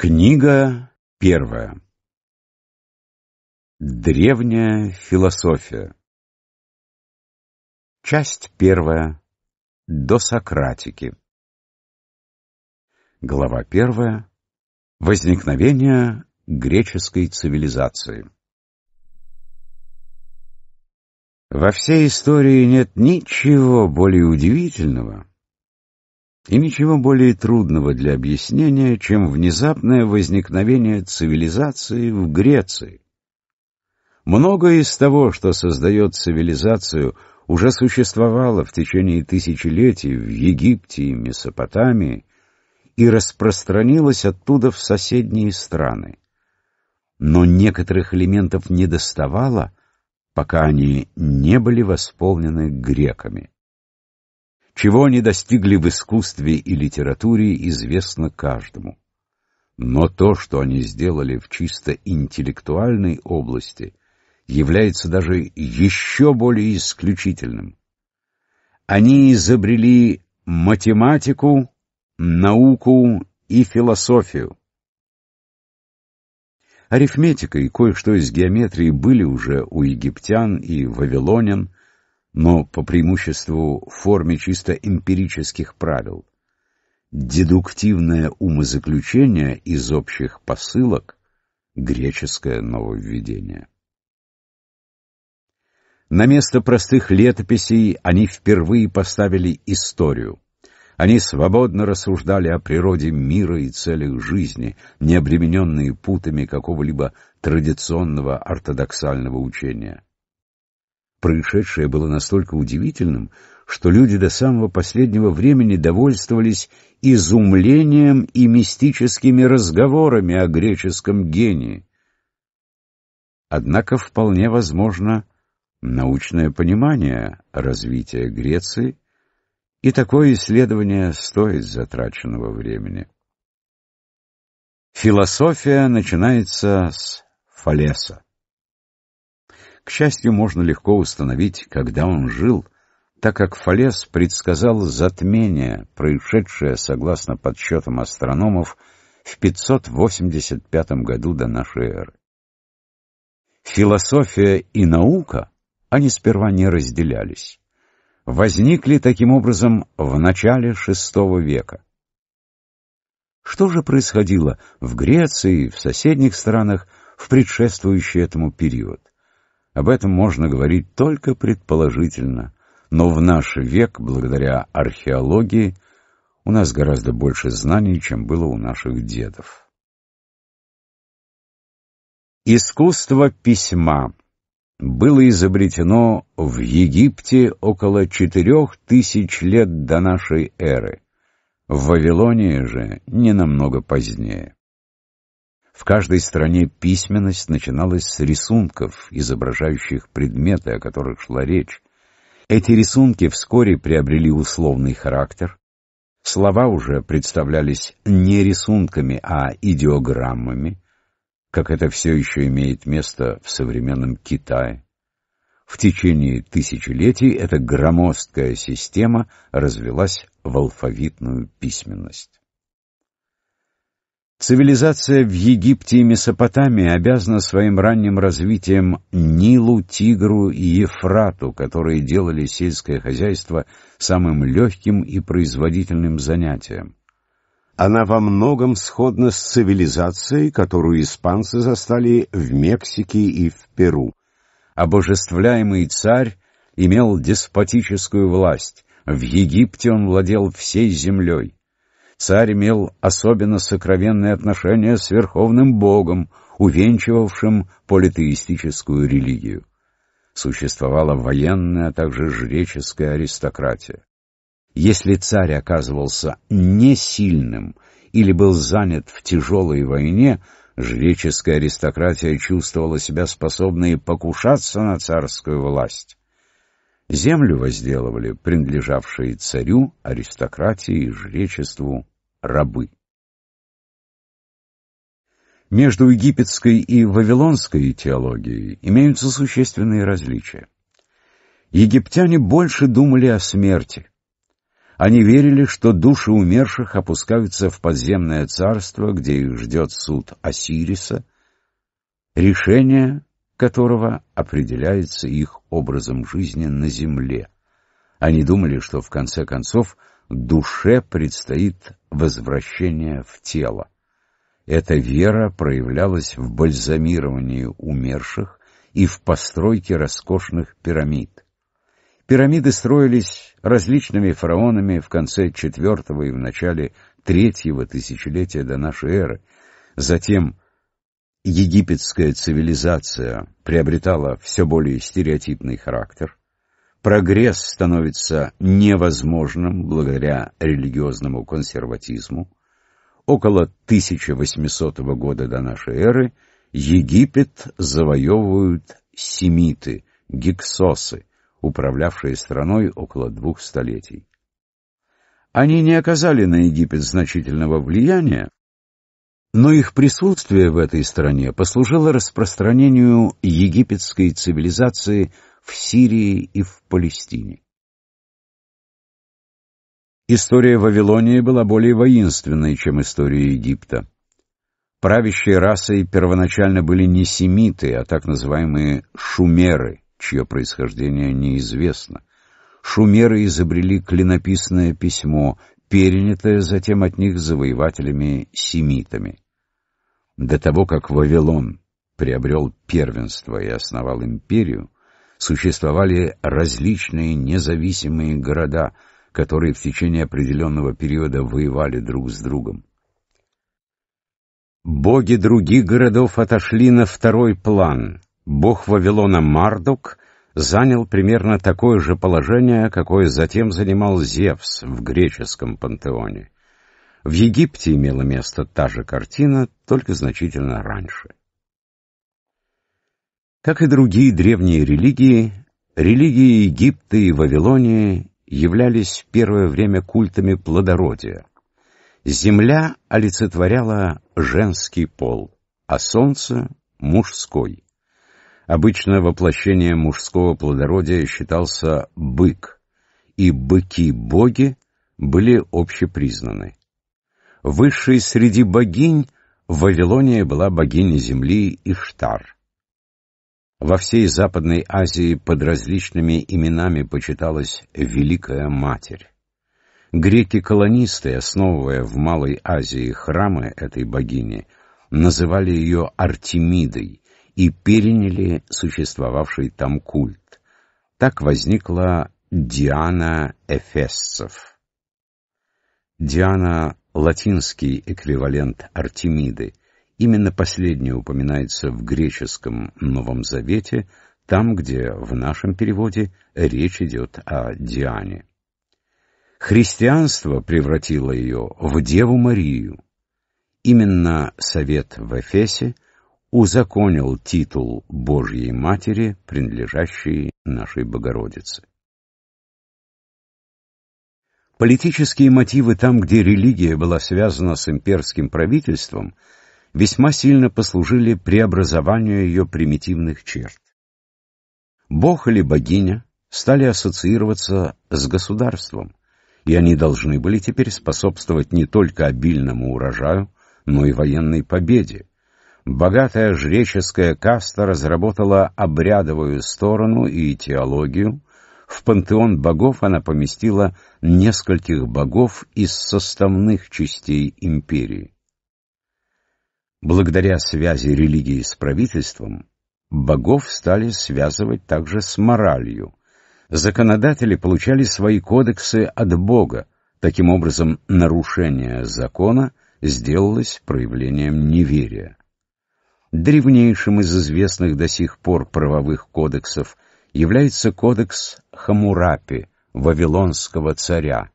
Книга первая. Древняя философия. Часть первая. До Сократики. Глава первая. Возникновение греческой цивилизации. Во всей истории нет ничего более удивительного, и ничего более трудного для объяснения, чем внезапное возникновение цивилизации в Греции. Многое из того, что создает цивилизацию, уже существовало в течение тысячелетий в Египте и Месопотамии и распространилось оттуда в соседние страны. Но некоторых элементов недоставало, пока они не были восполнены греками. Чего они достигли в искусстве и литературе, известно каждому. Но то, что они сделали в чисто интеллектуальной области, является даже еще более исключительным. Они изобрели математику, науку и философию. Арифметика и кое-что из геометрии были уже у египтян и вавилонян, но по преимуществу в форме чисто эмпирических правил. Дедуктивное умозаключение из общих посылок — греческое нововведение. На место простых летописей они впервые поставили историю. Они свободно рассуждали о природе мира и целях жизни, не обремененные путами какого-либо традиционного ортодоксального учения. Происшедшее было настолько удивительным, что люди до самого последнего времени довольствовались изумлением и мистическими разговорами о греческом гении. Однако вполне возможно научное понимание развития Греции, и такое исследование стоит затраченного времени. Философия начинается с Фалеса счастью, можно легко установить, когда он жил, так как Фалес предсказал затмение, происшедшее, согласно подсчетам астрономов, в 585 году до нашей эры. Философия и наука, они сперва не разделялись, возникли таким образом в начале VI века. Что же происходило в Греции в соседних странах в предшествующий этому период? Об этом можно говорить только предположительно, но в наш век, благодаря археологии, у нас гораздо больше знаний, чем было у наших дедов. Искусство письма было изобретено в Египте около четырех тысяч лет до нашей эры, в Вавилонии же не намного позднее. В каждой стране письменность начиналась с рисунков, изображающих предметы, о которых шла речь. Эти рисунки вскоре приобрели условный характер. Слова уже представлялись не рисунками, а идиограммами, как это все еще имеет место в современном Китае. В течение тысячелетий эта громоздкая система развелась в алфавитную письменность. Цивилизация в Египте и Месопотамии обязана своим ранним развитием Нилу, Тигру и Ефрату, которые делали сельское хозяйство самым легким и производительным занятием. Она во многом сходна с цивилизацией, которую испанцы застали в Мексике и в Перу. Обожествляемый царь имел деспотическую власть, в Египте он владел всей землей царь имел особенно сокровенные отношения с верховным богом, увенчивавшим политеистическую религию. Существовала военная, а также жреческая аристократия. Если царь оказывался несильным или был занят в тяжелой войне, жреческая аристократия чувствовала себя способной покушаться на царскую власть, Землю возделывали принадлежавшие царю, аристократии и жречеству рабы. Между египетской и вавилонской теологией имеются существенные различия. Египтяне больше думали о смерти. Они верили, что души умерших опускаются в подземное царство, где их ждет суд Осириса, решение, которого определяется их образом жизни на земле. Они думали, что в конце концов душе предстоит возвращение в тело. Эта вера проявлялась в бальзамировании умерших и в постройке роскошных пирамид. Пирамиды строились различными фараонами в конце IV и в начале III тысячелетия до нашей эры, затем египетская цивилизация приобретала все более стереотипный характер, прогресс становится невозможным благодаря религиозному консерватизму, около 1800 года до нашей эры Египет завоевывают семиты, гиксосы, управлявшие страной около двух столетий. Они не оказали на Египет значительного влияния, но их присутствие в этой стране послужило распространению египетской цивилизации в Сирии и в Палестине. История Вавилонии была более воинственной, чем история Египта. Правящей расой первоначально были не семиты, а так называемые шумеры, чье происхождение неизвестно. Шумеры изобрели клинописное письмо, перенятое затем от них завоевателями-семитами. До того, как Вавилон приобрел первенство и основал империю, существовали различные независимые города, которые в течение определенного периода воевали друг с другом. Боги других городов отошли на второй план. Бог Вавилона Мардук занял примерно такое же положение, какое затем занимал Зевс в греческом пантеоне. В Египте имела место та же картина, только значительно раньше. Как и другие древние религии, религии Египта и Вавилонии являлись в первое время культами плодородия. Земля олицетворяла женский пол, а солнце — мужской. Обычно воплощением мужского плодородия считался бык, и быки-боги были общепризнаны. Высшей среди богинь в Вавилония была богиня земли Иштар. Во всей Западной Азии под различными именами почиталась Великая Матерь. Греки-колонисты, основывая в Малой Азии храмы этой богини, называли ее Артемидой и переняли существовавший там культ. Так возникла Диана Эфессов. Диана — латинский эквивалент Артемиды. Именно последнее упоминается в греческом Новом Завете, там, где в нашем переводе речь идет о Диане. Христианство превратило ее в Деву Марию. Именно совет в Эфесе — узаконил титул Божьей Матери, принадлежащий нашей Богородице. Политические мотивы там, где религия была связана с имперским правительством, весьма сильно послужили преобразованию ее примитивных черт. Бог или богиня стали ассоциироваться с государством, и они должны были теперь способствовать не только обильному урожаю, но и военной победе, богатая жреческая каста разработала обрядовую сторону и теологию, в пантеон богов она поместила нескольких богов из составных частей империи. Благодаря связи религии с правительством, богов стали связывать также с моралью. Законодатели получали свои кодексы от бога, таким образом нарушение закона сделалось проявлением неверия. Древнейшим из известных до сих пор правовых кодексов является кодекс Хамурапи, вавилонского царя,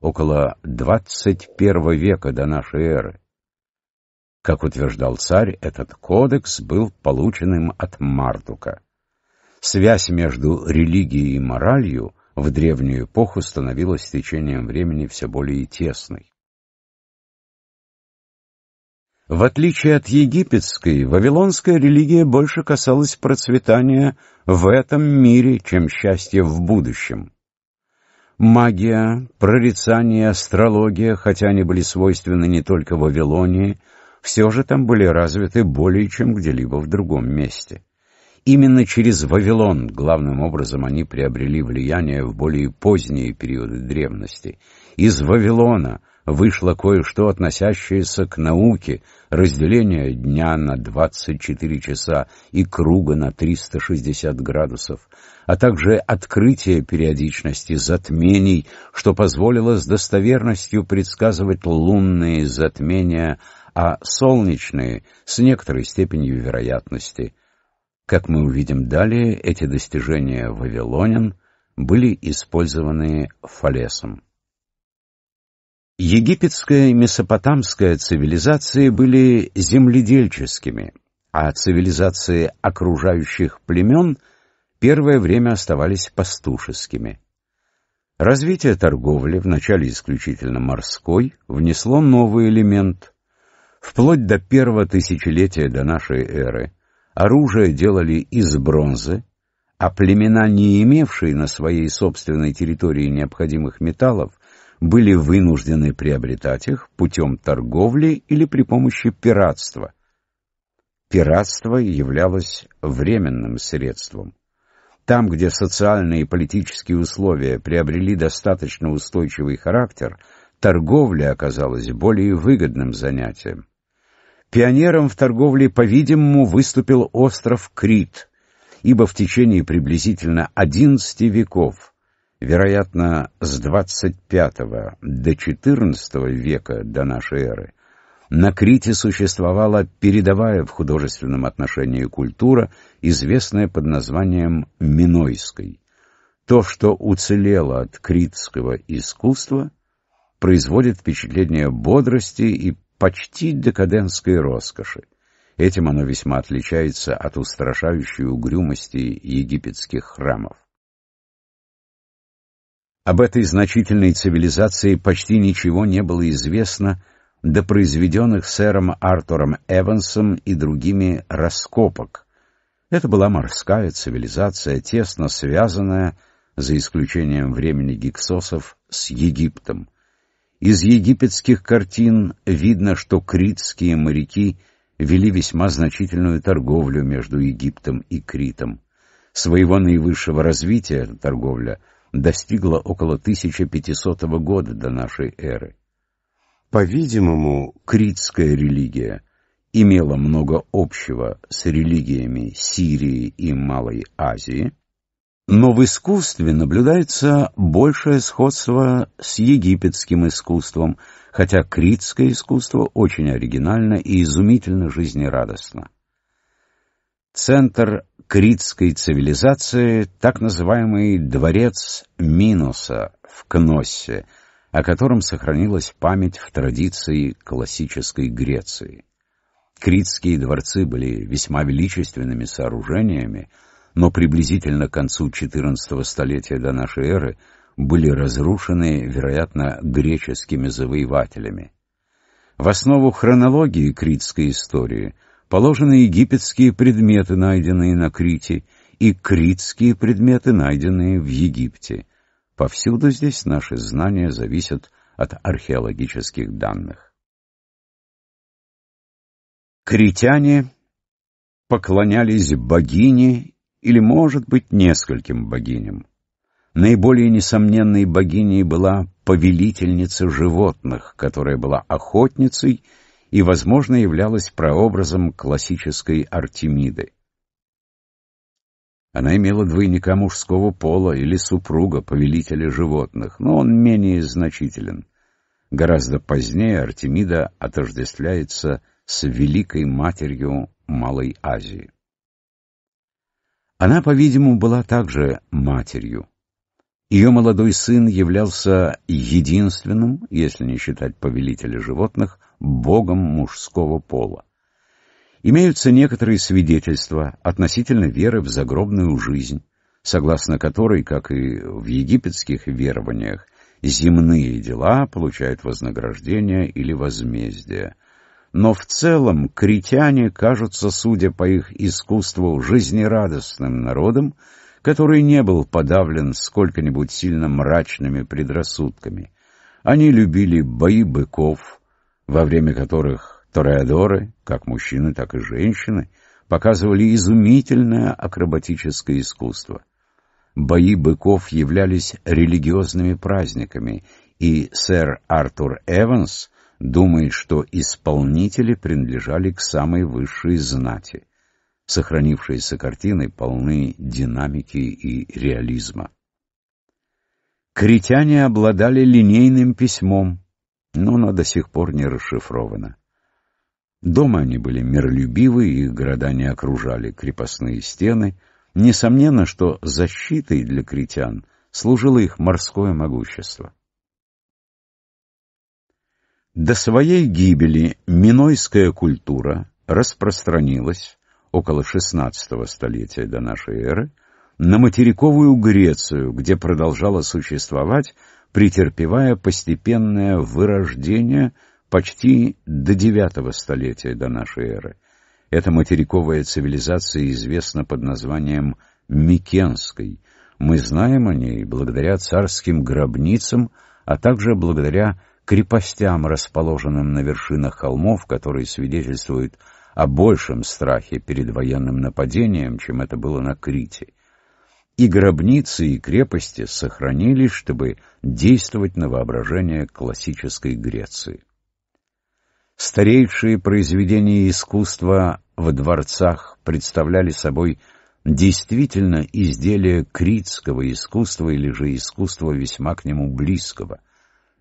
около 21 века до нашей эры. Как утверждал царь, этот кодекс был получен им от Мардука. Связь между религией и моралью в древнюю эпоху становилась с течением времени все более тесной. В отличие от египетской, вавилонская религия больше касалась процветания в этом мире, чем счастья в будущем. Магия, прорицание, астрология, хотя они были свойственны не только Вавилонии, все же там были развиты более чем где-либо в другом месте. Именно через Вавилон, главным образом, они приобрели влияние в более поздние периоды древности. Из Вавилона – вышло кое-что, относящееся к науке, разделение дня на 24 часа и круга на 360 градусов, а также открытие периодичности затмений, что позволило с достоверностью предсказывать лунные затмения, а солнечные с некоторой степенью вероятности. Как мы увидим далее, эти достижения вавилонян были использованы Фалесом. Египетская и месопотамская цивилизации были земледельческими, а цивилизации окружающих племен первое время оставались пастушескими. Развитие торговли, вначале исключительно морской, внесло новый элемент. Вплоть до первого тысячелетия до нашей эры оружие делали из бронзы, а племена, не имевшие на своей собственной территории необходимых металлов, были вынуждены приобретать их путем торговли или при помощи пиратства. Пиратство являлось временным средством. Там, где социальные и политические условия приобрели достаточно устойчивый характер, торговля оказалась более выгодным занятием. Пионером в торговле, по-видимому, выступил остров Крит, ибо в течение приблизительно 11 веков вероятно, с 25 до 14 века до нашей эры, на Крите существовала передовая в художественном отношении культура, известная под названием Минойской. То, что уцелело от критского искусства, производит впечатление бодрости и почти декадентской роскоши. Этим оно весьма отличается от устрашающей угрюмости египетских храмов. Об этой значительной цивилизации почти ничего не было известно до произведенных сэром Артуром Эвансом и другими раскопок. Это была морская цивилизация, тесно связанная, за исключением времени гиксосов, с Египтом. Из египетских картин видно, что критские моряки вели весьма значительную торговлю между Египтом и Критом. Своего наивысшего развития торговля – достигла около 1500 года до нашей эры. По-видимому, критская религия имела много общего с религиями Сирии и Малой Азии, но в искусстве наблюдается большее сходство с египетским искусством, хотя критское искусство очень оригинально и изумительно жизнерадостно центр критской цивилизации, так называемый дворец Минуса в Кноссе, о котором сохранилась память в традиции классической Греции. Критские дворцы были весьма величественными сооружениями, но приблизительно к концу XIV столетия до нашей эры были разрушены, вероятно, греческими завоевателями. В основу хронологии критской истории – положены египетские предметы, найденные на Крите, и критские предметы, найденные в Египте. Повсюду здесь наши знания зависят от археологических данных. Критяне поклонялись богине или, может быть, нескольким богиням. Наиболее несомненной богиней была повелительница животных, которая была охотницей и, возможно, являлась прообразом классической Артемиды. Она имела двойника мужского пола или супруга, повелителя животных, но он менее значителен. Гораздо позднее Артемида отождествляется с великой матерью Малой Азии. Она, по-видимому, была также матерью. Ее молодой сын являлся единственным, если не считать повелителя животных, богом мужского пола. Имеются некоторые свидетельства относительно веры в загробную жизнь, согласно которой, как и в египетских верованиях, земные дела получают вознаграждение или возмездие. Но в целом критяне кажутся, судя по их искусству, жизнерадостным народом, который не был подавлен сколько-нибудь сильно мрачными предрассудками. Они любили бои быков, во время которых тореадоры, как мужчины, так и женщины, показывали изумительное акробатическое искусство. Бои быков являлись религиозными праздниками, и сэр Артур Эванс думает, что исполнители принадлежали к самой высшей знати. Сохранившиеся картины полны динамики и реализма. Критяне обладали линейным письмом, но оно до сих пор не расшифровано. Дома они были миролюбивы, их города не окружали крепостные стены. Несомненно, что защитой для критян служило их морское могущество. До своей гибели минойская культура распространилась, около 16 столетия до нашей эры, на материковую Грецию, где продолжала существовать, претерпевая постепенное вырождение почти до 9 столетия до нашей эры. Эта материковая цивилизация известна под названием Микенской. Мы знаем о ней благодаря царским гробницам, а также благодаря крепостям, расположенным на вершинах холмов, которые свидетельствуют о о большем страхе перед военным нападением, чем это было на Крите. И гробницы, и крепости сохранились, чтобы действовать на воображение классической Греции. Старейшие произведения искусства в дворцах представляли собой действительно изделия критского искусства или же искусства весьма к нему близкого.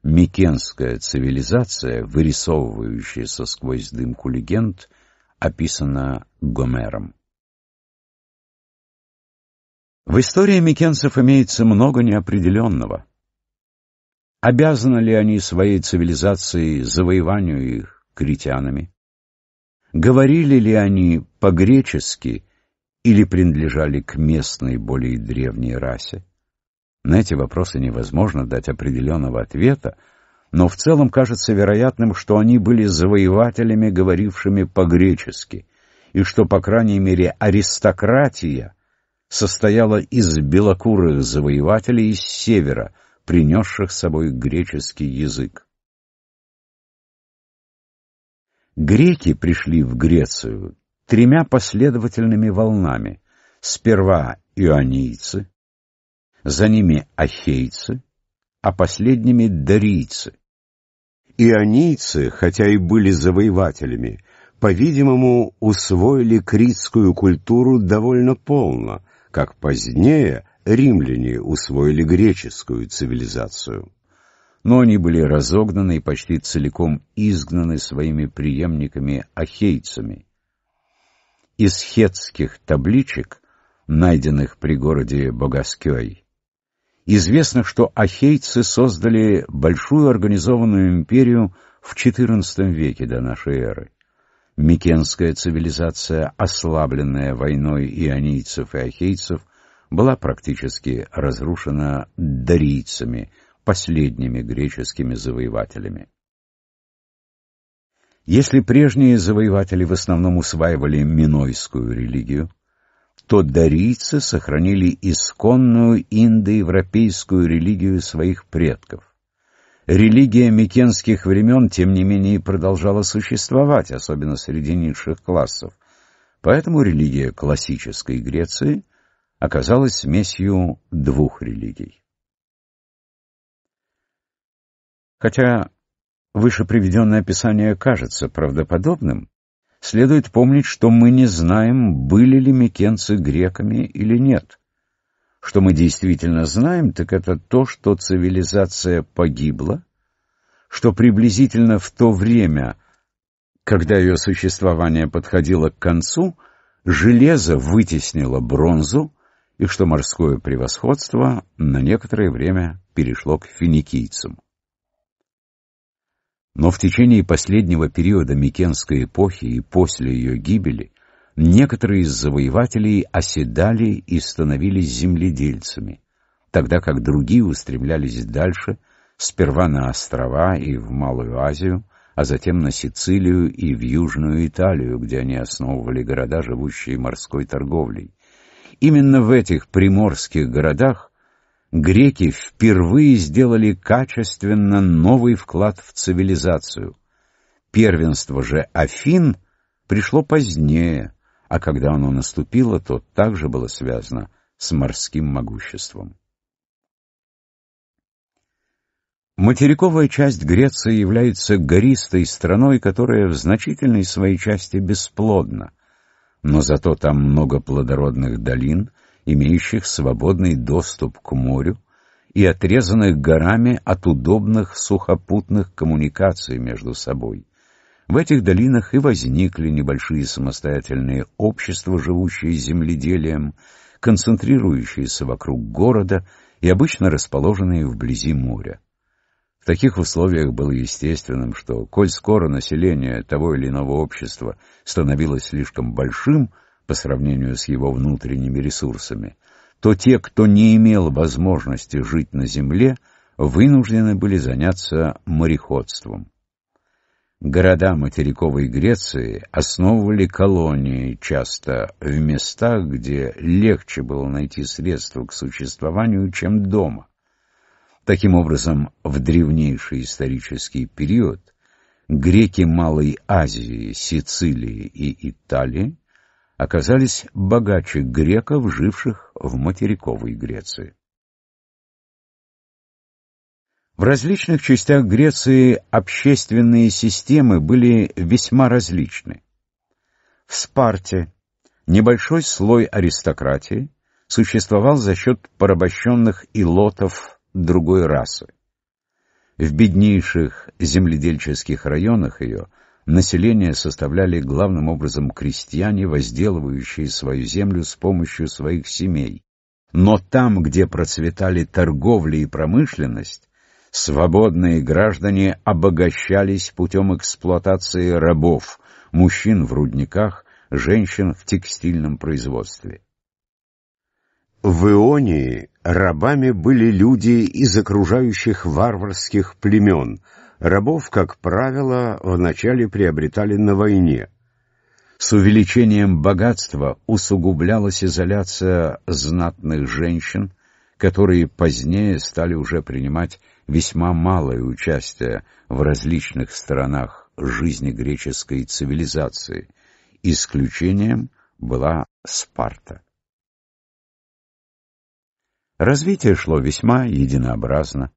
Микенская цивилизация, вырисовывающаяся сквозь дымку легенд – описана Гомером. В истории микенцев имеется много неопределенного. Обязаны ли они своей цивилизации завоеванию их критянами? Говорили ли они по-гречески или принадлежали к местной, более древней расе? На эти вопросы невозможно дать определенного ответа, но в целом кажется вероятным, что они были завоевателями, говорившими по-гречески, и что, по крайней мере, аристократия состояла из белокурых завоевателей из севера, принесших с собой греческий язык. Греки пришли в Грецию тремя последовательными волнами. Сперва ионийцы, за ними ахейцы, а последними — дарийцы. Ионийцы, хотя и были завоевателями, по-видимому, усвоили критскую культуру довольно полно, как позднее римляне усвоили греческую цивилизацию. Но они были разогнаны и почти целиком изгнаны своими преемниками-ахейцами. Из хетских табличек, найденных при городе Богаскёй, Известно, что ахейцы создали большую организованную империю в XIV веке до нашей эры. Микенская цивилизация, ослабленная войной ионийцев и ахейцев, была практически разрушена дарийцами, последними греческими завоевателями. Если прежние завоеватели в основном усваивали минойскую религию, что дарийцы сохранили исконную индоевропейскую религию своих предков. Религия микенских времен, тем не менее, продолжала существовать, особенно среди низших классов, поэтому религия классической Греции оказалась смесью двух религий. Хотя выше приведенное описание кажется правдоподобным, Следует помнить, что мы не знаем, были ли микенцы греками или нет. Что мы действительно знаем, так это то, что цивилизация погибла, что приблизительно в то время, когда ее существование подходило к концу, железо вытеснило бронзу, и что морское превосходство на некоторое время перешло к финикийцам. Но в течение последнего периода Микенской эпохи и после ее гибели некоторые из завоевателей оседали и становились земледельцами, тогда как другие устремлялись дальше, сперва на острова и в Малую Азию, а затем на Сицилию и в Южную Италию, где они основывали города, живущие морской торговлей. Именно в этих приморских городах греки впервые сделали качественно новый вклад в цивилизацию. Первенство же Афин пришло позднее, а когда оно наступило, то также было связано с морским могуществом. Материковая часть Греции является гористой страной, которая в значительной своей части бесплодна, но зато там много плодородных долин — имеющих свободный доступ к морю и отрезанных горами от удобных сухопутных коммуникаций между собой. В этих долинах и возникли небольшие самостоятельные общества, живущие земледелием, концентрирующиеся вокруг города и обычно расположенные вблизи моря. В таких условиях было естественным, что, коль скоро население того или иного общества становилось слишком большим, по сравнению с его внутренними ресурсами, то те, кто не имел возможности жить на земле, вынуждены были заняться мореходством. Города материковой Греции основывали колонии часто в местах, где легче было найти средства к существованию, чем дома. Таким образом, в древнейший исторический период греки Малой Азии, Сицилии и Италии оказались богаче греков, живших в материковой Греции. В различных частях Греции общественные системы были весьма различны. В Спарте небольшой слой аристократии существовал за счет порабощенных илотов другой расы. В беднейших земледельческих районах ее – Население составляли главным образом крестьяне, возделывающие свою землю с помощью своих семей. Но там, где процветали торговля и промышленность, свободные граждане обогащались путем эксплуатации рабов, мужчин в рудниках, женщин в текстильном производстве. В Ионии рабами были люди из окружающих варварских племен – рабов, как правило, вначале приобретали на войне. С увеличением богатства усугублялась изоляция знатных женщин, которые позднее стали уже принимать весьма малое участие в различных сторонах жизни греческой цивилизации. Исключением была Спарта. Развитие шло весьма единообразно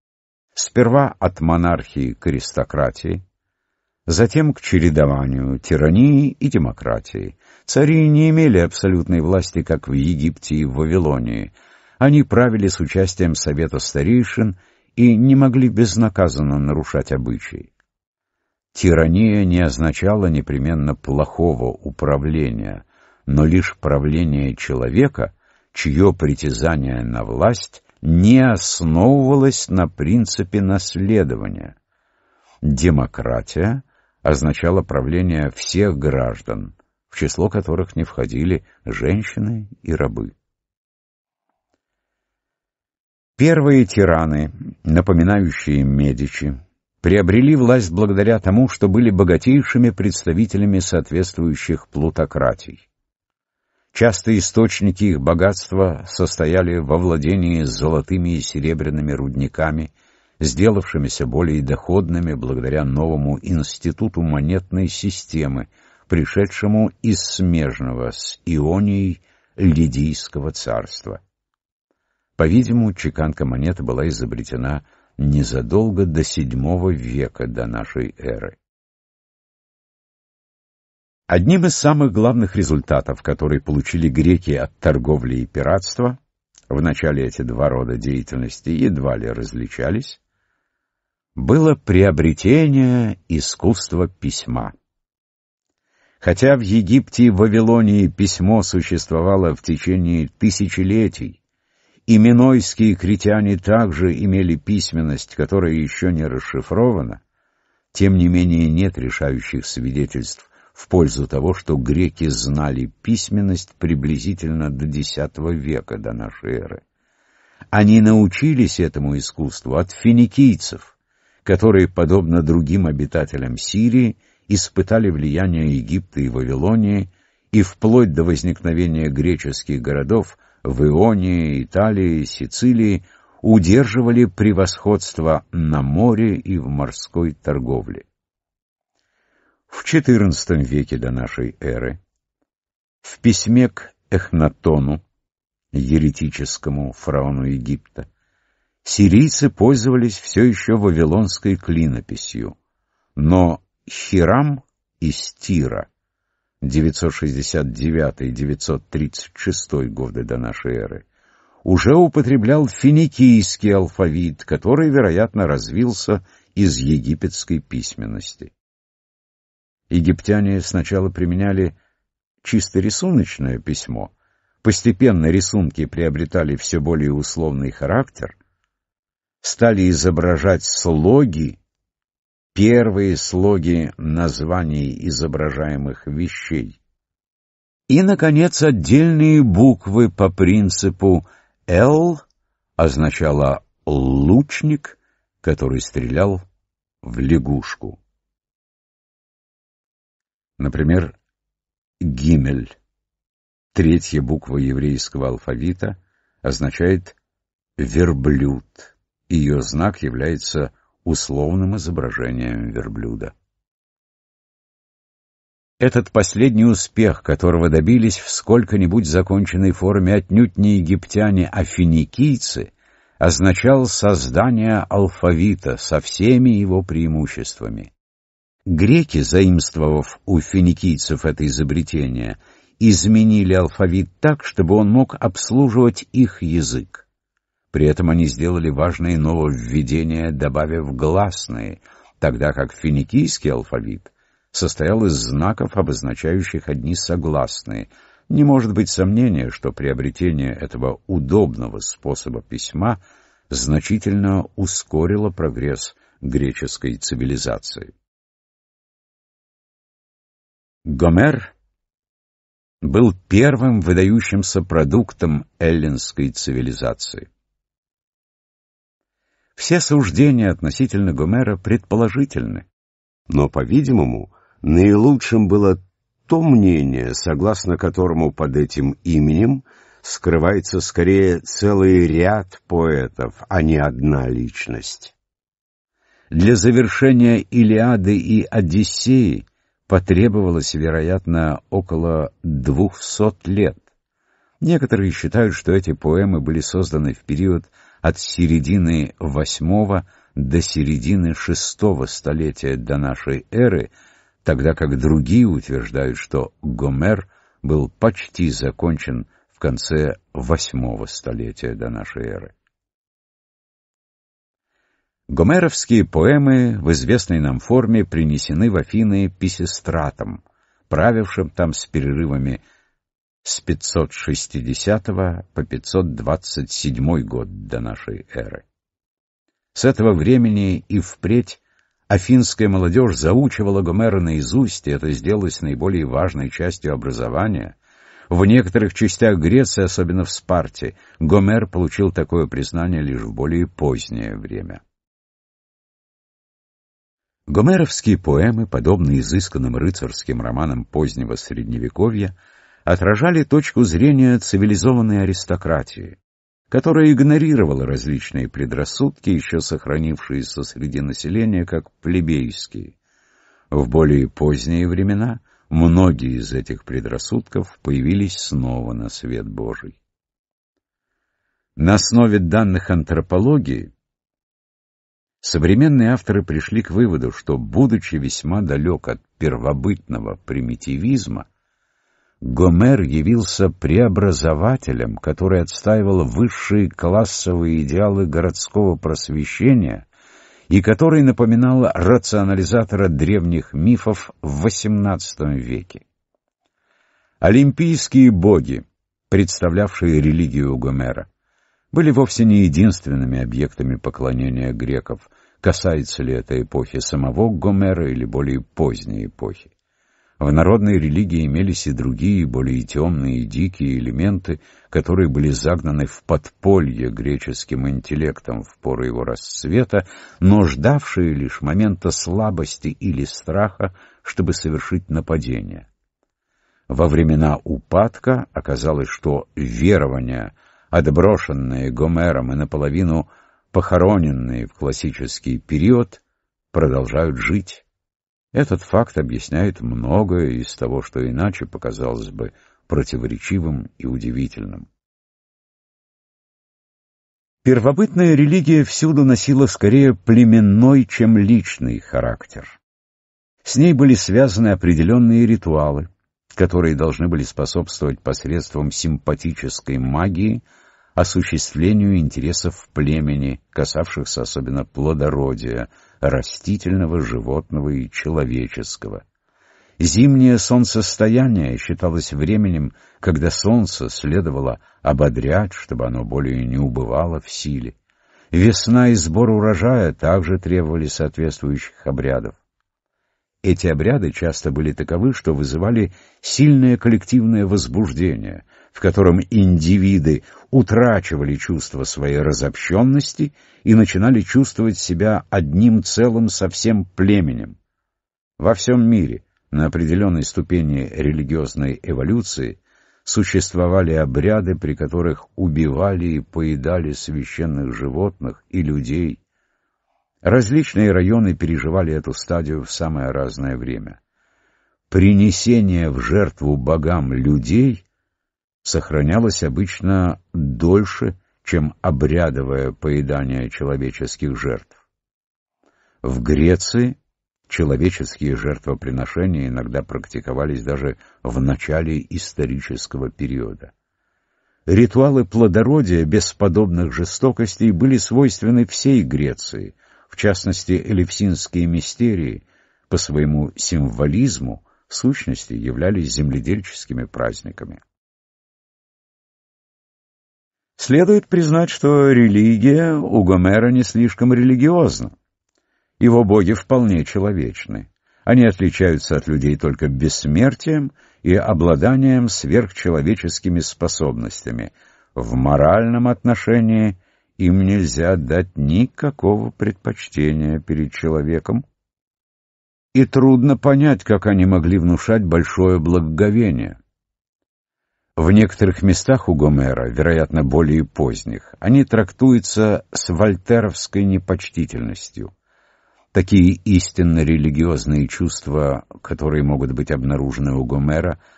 сперва от монархии к аристократии, затем к чередованию тирании и демократии. Цари не имели абсолютной власти, как в Египте и в Вавилонии. Они правили с участием Совета старейшин и не могли безнаказанно нарушать обычаи. Тирания не означала непременно плохого управления, но лишь правление человека, чье притязание на власть не основывалась на принципе наследования. Демократия означала правление всех граждан, в число которых не входили женщины и рабы. Первые тираны, напоминающие Медичи, приобрели власть благодаря тому, что были богатейшими представителями соответствующих плутократий. Часто источники их богатства состояли во владении золотыми и серебряными рудниками, сделавшимися более доходными благодаря новому институту монетной системы, пришедшему из смежного с Ионией Лидийского царства. По-видимому, чеканка монеты была изобретена незадолго до VII века до нашей эры. Одним из самых главных результатов, которые получили греки от торговли и пиратства, вначале эти два рода деятельности едва ли различались, было приобретение искусства письма. Хотя в Египте и Вавилонии письмо существовало в течение тысячелетий, и минойские критяне также имели письменность, которая еще не расшифрована, тем не менее нет решающих свидетельств в пользу того, что греки знали письменность приблизительно до X века до нашей эры. Они научились этому искусству от финикийцев, которые, подобно другим обитателям Сирии, испытали влияние Египта и Вавилонии и вплоть до возникновения греческих городов в Ионии, Италии, Сицилии удерживали превосходство на море и в морской торговле в XIV веке до нашей эры в письме к Эхнатону, еретическому фараону Египта, сирийцы пользовались все еще вавилонской клинописью, но Хирам из Тира 969-936 годы до нашей эры уже употреблял финикийский алфавит, который, вероятно, развился из египетской письменности. Египтяне сначала применяли чисто рисуночное письмо, постепенно рисунки приобретали все более условный характер, стали изображать слоги, первые слоги названий изображаемых вещей, и, наконец, отдельные буквы по принципу «Л» означало «лучник», который стрелял в лягушку. Например, «гимель» — третья буква еврейского алфавита — означает «верблюд». Ее знак является условным изображением верблюда. Этот последний успех, которого добились в сколько-нибудь законченной форме отнюдь не египтяне, а финикийцы, означал создание алфавита со всеми его преимуществами. Греки, заимствовав у финикийцев это изобретение, изменили алфавит так, чтобы он мог обслуживать их язык. При этом они сделали важное нововведение, добавив гласные, тогда как финикийский алфавит состоял из знаков, обозначающих одни согласные. Не может быть сомнения, что приобретение этого удобного способа письма значительно ускорило прогресс греческой цивилизации. Гомер был первым выдающимся продуктом эллинской цивилизации. Все суждения относительно Гомера предположительны, но, по-видимому, наилучшим было то мнение, согласно которому под этим именем скрывается скорее целый ряд поэтов, а не одна личность. Для завершения Илиады и Одиссеи потребовалось, вероятно, около двухсот лет. Некоторые считают, что эти поэмы были созданы в период от середины восьмого до середины шестого столетия до нашей эры, тогда как другие утверждают, что Гомер был почти закончен в конце восьмого столетия до нашей эры. Гомеровские поэмы в известной нам форме принесены в Афины Писистратом, правившим там с перерывами с 560 по 527 год до нашей эры. С этого времени и впредь афинская молодежь заучивала Гомера наизусть, и это сделалось наиболее важной частью образования. В некоторых частях Греции, особенно в Спарте, Гомер получил такое признание лишь в более позднее время. Гомеровские поэмы, подобные изысканным рыцарским романам позднего Средневековья, отражали точку зрения цивилизованной аристократии, которая игнорировала различные предрассудки, еще сохранившиеся среди населения как плебейские. В более поздние времена многие из этих предрассудков появились снова на свет Божий. На основе данных антропологии Современные авторы пришли к выводу, что, будучи весьма далек от первобытного примитивизма, Гомер явился преобразователем, который отстаивал высшие классовые идеалы городского просвещения и который напоминал рационализатора древних мифов в XVIII веке. Олимпийские боги, представлявшие религию Гомера, были вовсе не единственными объектами поклонения греков, касается ли это эпохи самого Гомера или более поздней эпохи. В народной религии имелись и другие, более темные и дикие элементы, которые были загнаны в подполье греческим интеллектом в пору его расцвета, но ждавшие лишь момента слабости или страха, чтобы совершить нападение. Во времена упадка оказалось, что верования – отброшенные Гомером и наполовину похороненные в классический период, продолжают жить. Этот факт объясняет многое из того, что иначе показалось бы противоречивым и удивительным. Первобытная религия всюду носила скорее племенной, чем личный характер. С ней были связаны определенные ритуалы, которые должны были способствовать посредством симпатической магии – осуществлению интересов племени, касавшихся особенно плодородия, растительного, животного и человеческого. Зимнее солнцестояние считалось временем, когда солнце следовало ободрять, чтобы оно более не убывало в силе. Весна и сбор урожая также требовали соответствующих обрядов. Эти обряды часто были таковы, что вызывали сильное коллективное возбуждение, в котором индивиды утрачивали чувство своей разобщенности и начинали чувствовать себя одним целым со всем племенем. Во всем мире на определенной ступени религиозной эволюции существовали обряды, при которых убивали и поедали священных животных и людей, Различные районы переживали эту стадию в самое разное время. Принесение в жертву богам людей сохранялось обычно дольше, чем обрядовое поедание человеческих жертв. В Греции человеческие жертвоприношения иногда практиковались даже в начале исторического периода. Ритуалы плодородия без подобных жестокостей были свойственны всей Греции – в частности, элевсинские мистерии, по своему символизму, в сущности, являлись земледельческими праздниками. Следует признать, что религия у Гомера не слишком религиозна. Его боги вполне человечны. Они отличаются от людей только бессмертием и обладанием сверхчеловеческими способностями в моральном отношении им нельзя дать никакого предпочтения перед человеком, и трудно понять, как они могли внушать большое благоговение. В некоторых местах у Гомера, вероятно, более поздних, они трактуются с вольтеровской непочтительностью. Такие истинно религиозные чувства, которые могут быть обнаружены у Гомера –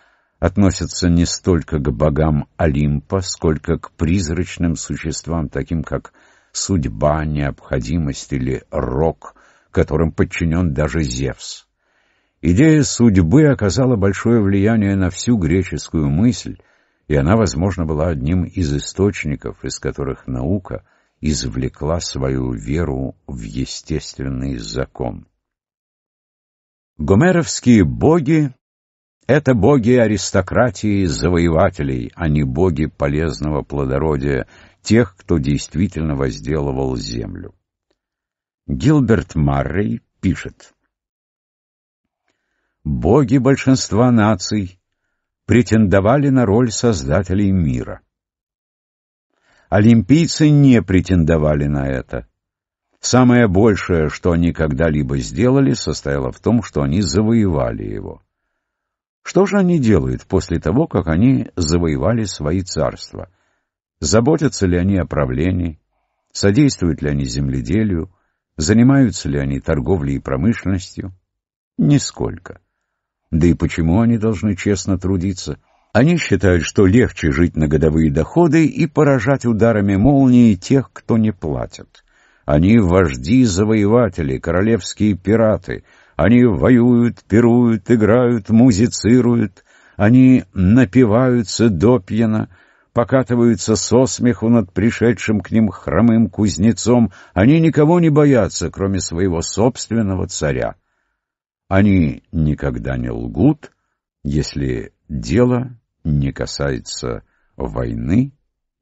относятся не столько к богам Олимпа, сколько к призрачным существам, таким как судьба, необходимость или рок, которым подчинен даже Зевс. Идея судьбы оказала большое влияние на всю греческую мысль, и она, возможно, была одним из источников, из которых наука извлекла свою веру в естественный закон. Гомеровские боги это боги аристократии завоевателей, а не боги полезного плодородия, тех, кто действительно возделывал землю. Гилберт Маррей пишет. Боги большинства наций претендовали на роль создателей мира. Олимпийцы не претендовали на это. Самое большее, что они когда-либо сделали, состояло в том, что они завоевали его. Что же они делают после того, как они завоевали свои царства? Заботятся ли они о правлении? Содействуют ли они земледелию? Занимаются ли они торговлей и промышленностью? Нисколько. Да и почему они должны честно трудиться? Они считают, что легче жить на годовые доходы и поражать ударами молнии тех, кто не платит. Они вожди-завоеватели, королевские пираты — они воюют, пируют, играют, музицируют, они напиваются до пьяна, покатываются со смеху над пришедшим к ним хромым кузнецом, они никого не боятся, кроме своего собственного царя. Они никогда не лгут, если дело не касается войны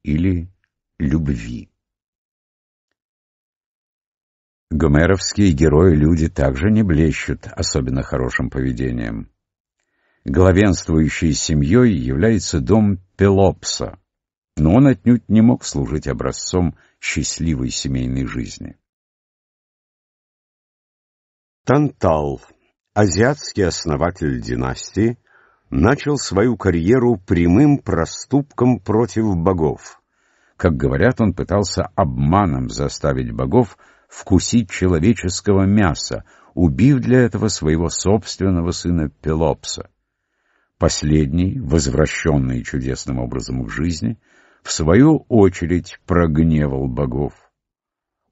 или любви. Гомеровские герои-люди также не блещут особенно хорошим поведением. Главенствующей семьей является дом Пелопса, но он отнюдь не мог служить образцом счастливой семейной жизни. Тантал, азиатский основатель династии, начал свою карьеру прямым проступком против богов. Как говорят, он пытался обманом заставить богов – вкусить человеческого мяса, убив для этого своего собственного сына Пелопса. Последний, возвращенный чудесным образом к жизни, в свою очередь прогневал богов.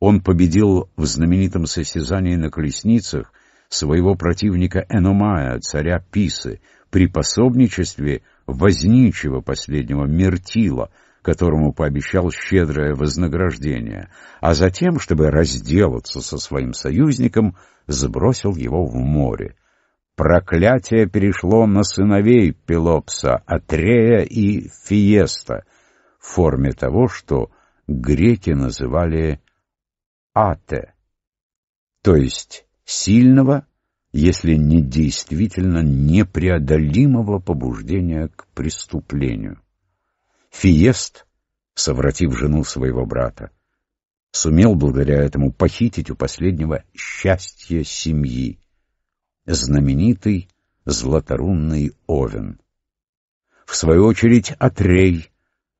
Он победил в знаменитом состязании на колесницах своего противника Эномая, царя Писы, при пособничестве возничего последнего Мертила — которому пообещал щедрое вознаграждение, а затем, чтобы разделаться со своим союзником, забросил его в море. Проклятие перешло на сыновей Пелопса, Атрея и Фиеста, в форме того, что греки называли «ате», то есть сильного, если не действительно непреодолимого побуждения к преступлению. Фиест, совратив жену своего брата, сумел благодаря этому похитить у последнего счастье семьи, знаменитый златорунный Овен. В свою очередь Атрей,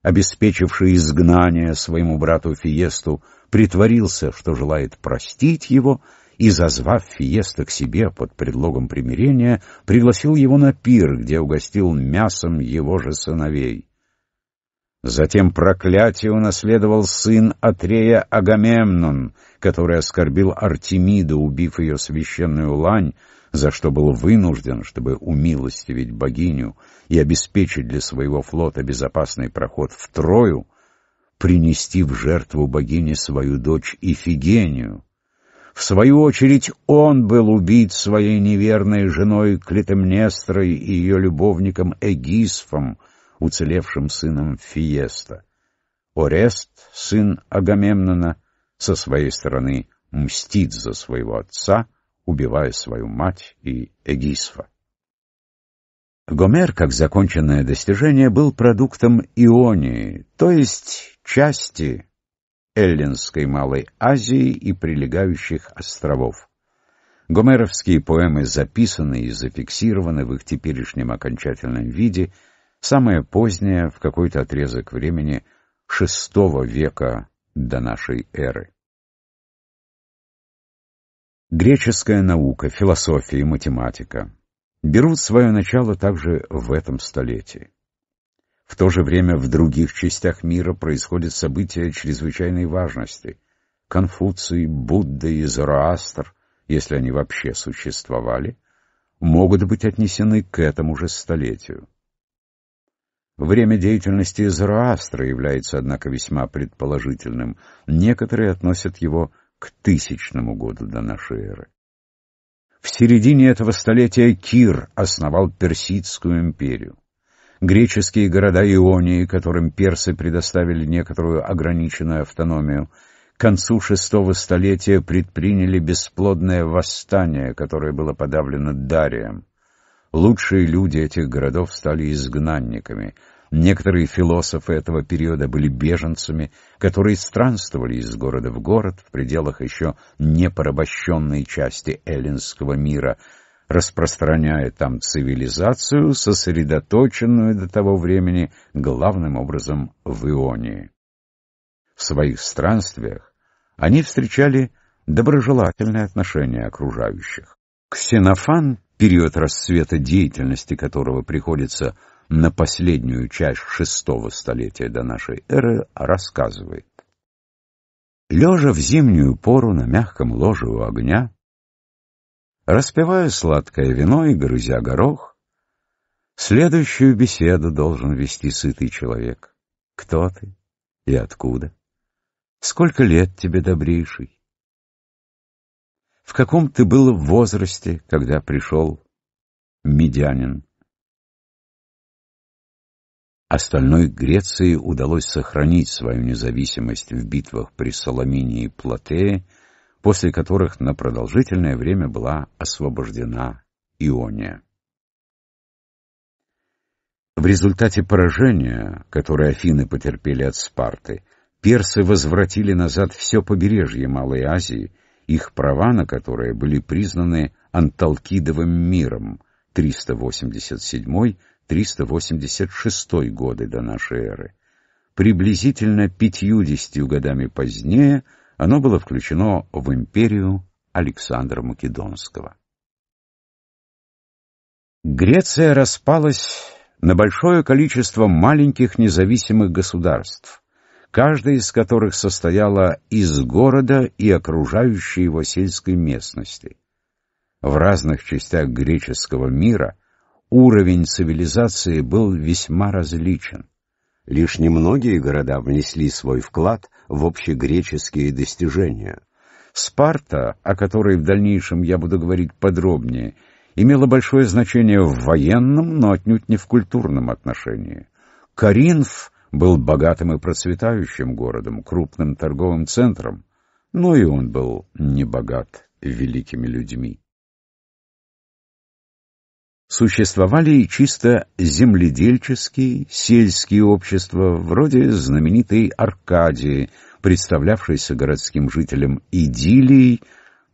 обеспечивший изгнание своему брату Фиесту, притворился, что желает простить его, и, зазвав Фиеста к себе под предлогом примирения, пригласил его на пир, где угостил мясом его же сыновей. Затем проклятие унаследовал сын Атрея Агамемнон, который оскорбил Артемида, убив ее священную лань, за что был вынужден, чтобы умилостивить богиню и обеспечить для своего флота безопасный проход в Трою, принести в жертву богине свою дочь Ифигению. В свою очередь он был убит своей неверной женой Клитемнестрой и ее любовником Эгисфом — уцелевшим сыном Фиеста. Орест, сын Агамемнона, со своей стороны мстит за своего отца, убивая свою мать и Эгисфа. Гомер, как законченное достижение, был продуктом Ионии, то есть части Эллинской Малой Азии и прилегающих островов. Гомеровские поэмы записаны и зафиксированы в их теперешнем окончательном виде – самое позднее в какой-то отрезок времени VI века до нашей эры. Греческая наука, философия и математика берут свое начало также в этом столетии. В то же время в других частях мира происходят события чрезвычайной важности. Конфуций, Будда и Зороастр, если они вообще существовали, могут быть отнесены к этому же столетию. Время деятельности Зороастра является, однако, весьма предположительным. Некоторые относят его к тысячному году до нашей эры. В середине этого столетия Кир основал Персидскую империю. Греческие города Ионии, которым персы предоставили некоторую ограниченную автономию, к концу шестого столетия предприняли бесплодное восстание, которое было подавлено Дарием. Лучшие люди этих городов стали изгнанниками. Некоторые философы этого периода были беженцами, которые странствовали из города в город в пределах еще не порабощенной части эллинского мира, распространяя там цивилизацию, сосредоточенную до того времени главным образом в Ионии. В своих странствиях они встречали доброжелательное отношение окружающих. Ксенофан период расцвета деятельности которого приходится на последнюю часть шестого столетия до нашей эры, рассказывает. Лежа в зимнюю пору на мягком ложе у огня, распивая сладкое вино и грызя горох, следующую беседу должен вести сытый человек. Кто ты и откуда? Сколько лет тебе, добрейший? В каком ты был возрасте, когда пришел медянин? Остальной Греции удалось сохранить свою независимость в битвах при Соломине и Платее, после которых на продолжительное время была освобождена Иония. В результате поражения, которое Афины потерпели от Спарты, персы возвратили назад все побережье Малой Азии – их права на которые были признаны Анталкидовым миром 387-386 годы до нашей эры. Приблизительно 50 годами позднее оно было включено в империю Александра Македонского. Греция распалась на большое количество маленьких независимых государств, каждая из которых состояла из города и окружающей его сельской местности. В разных частях греческого мира уровень цивилизации был весьма различен. Лишь немногие города внесли свой вклад в общегреческие достижения. Спарта, о которой в дальнейшем я буду говорить подробнее, имела большое значение в военном, но отнюдь не в культурном отношении. Коринф был богатым и процветающим городом, крупным торговым центром, но и он был не богат великими людьми. Существовали и чисто земледельческие, сельские общества, вроде знаменитой Аркадии, представлявшейся городским жителям идиллией,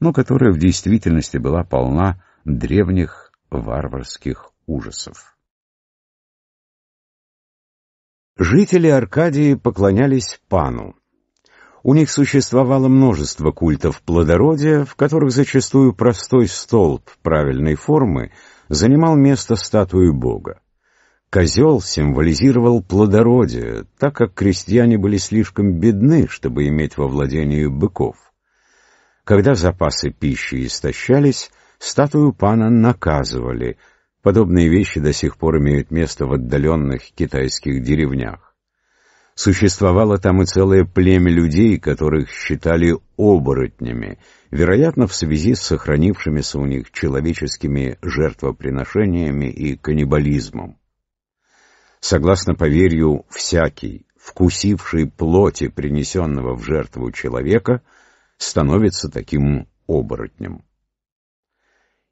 но которая в действительности была полна древних варварских ужасов. Жители Аркадии поклонялись Пану. У них существовало множество культов плодородия, в которых зачастую простой столб правильной формы занимал место статуи бога. Козел символизировал плодородие, так как крестьяне были слишком бедны, чтобы иметь во владении быков. Когда запасы пищи истощались, статую пана наказывали – Подобные вещи до сих пор имеют место в отдаленных китайских деревнях. Существовало там и целое племя людей, которых считали оборотнями, вероятно, в связи с сохранившимися у них человеческими жертвоприношениями и каннибализмом. Согласно поверью, всякий, вкусивший плоти, принесенного в жертву человека, становится таким оборотнем.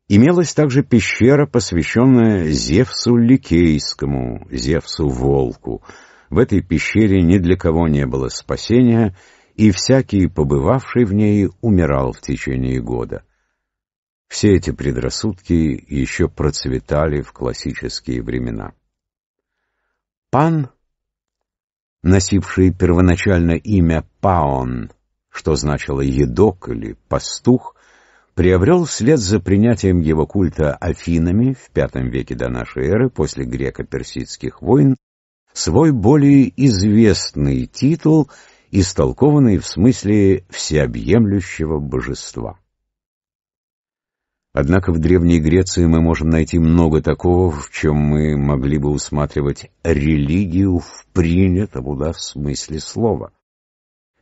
Имелась также пещера, посвященная Зевсу Ликейскому, Зевсу Волку. В этой пещере ни для кого не было спасения, и всякий, побывавший в ней, умирал в течение года. Все эти предрассудки еще процветали в классические времена. Пан, носивший первоначально имя Паон, что значило «едок» или «пастух», приобрел вслед за принятием его культа Афинами в V веке до нашей эры после греко-персидских войн свой более известный титул, истолкованный в смысле всеобъемлющего божества. Однако в Древней Греции мы можем найти много такого, в чем мы могли бы усматривать религию в принятом туда смысле слова.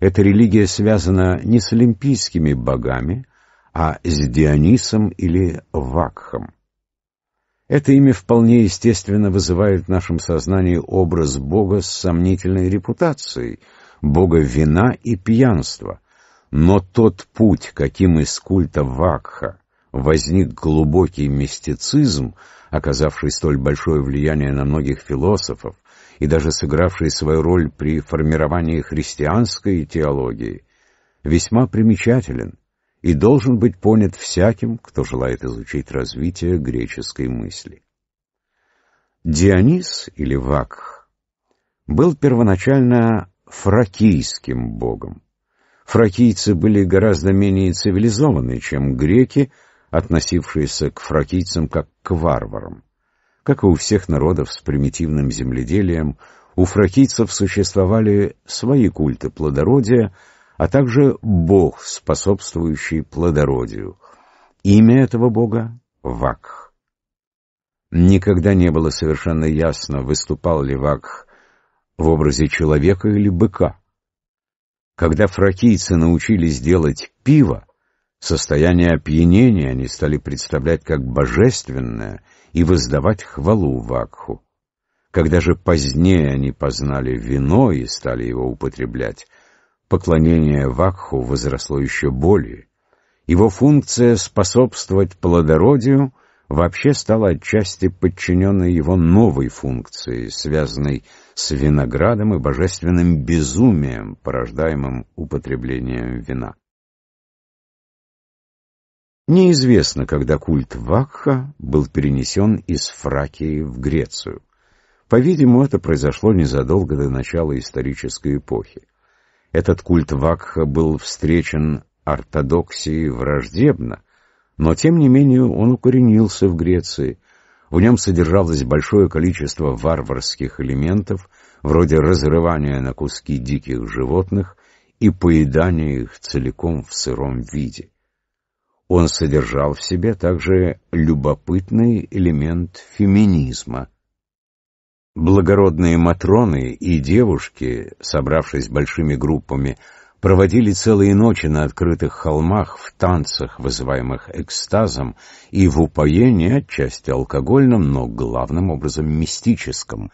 Эта религия связана не с олимпийскими богами, а с Дионисом или Вакхом. Это имя вполне естественно вызывает в нашем сознании образ Бога с сомнительной репутацией, Бога вина и пьянства. Но тот путь, каким из культа Вакха возник глубокий мистицизм, оказавший столь большое влияние на многих философов и даже сыгравший свою роль при формировании христианской теологии, весьма примечателен и должен быть понят всяким, кто желает изучить развитие греческой мысли. Дионис или Вакх был первоначально фракийским богом. Фракийцы были гораздо менее цивилизованы, чем греки, относившиеся к фракийцам как к варварам. Как и у всех народов с примитивным земледелием, у фракийцев существовали свои культы плодородия – а также бог, способствующий плодородию. Имя этого бога — Вакх. Никогда не было совершенно ясно, выступал ли Вакх в образе человека или быка. Когда фракийцы научились делать пиво, состояние опьянения они стали представлять как божественное и воздавать хвалу Вакху. Когда же позднее они познали вино и стали его употреблять — Поклонение Вакху возросло еще более. Его функция способствовать плодородию вообще стала отчасти подчиненной его новой функции, связанной с виноградом и божественным безумием, порождаемым употреблением вина. Неизвестно, когда культ Вакха был перенесен из Фракии в Грецию. По-видимому, это произошло незадолго до начала исторической эпохи. Этот культ Вакха был встречен ортодоксией враждебно, но тем не менее он укоренился в Греции. В нем содержалось большое количество варварских элементов, вроде разрывания на куски диких животных и поедания их целиком в сыром виде. Он содержал в себе также любопытный элемент феминизма – Благородные матроны и девушки, собравшись большими группами, проводили целые ночи на открытых холмах в танцах, вызываемых экстазом, и в упоении отчасти алкогольном, но главным образом мистическом.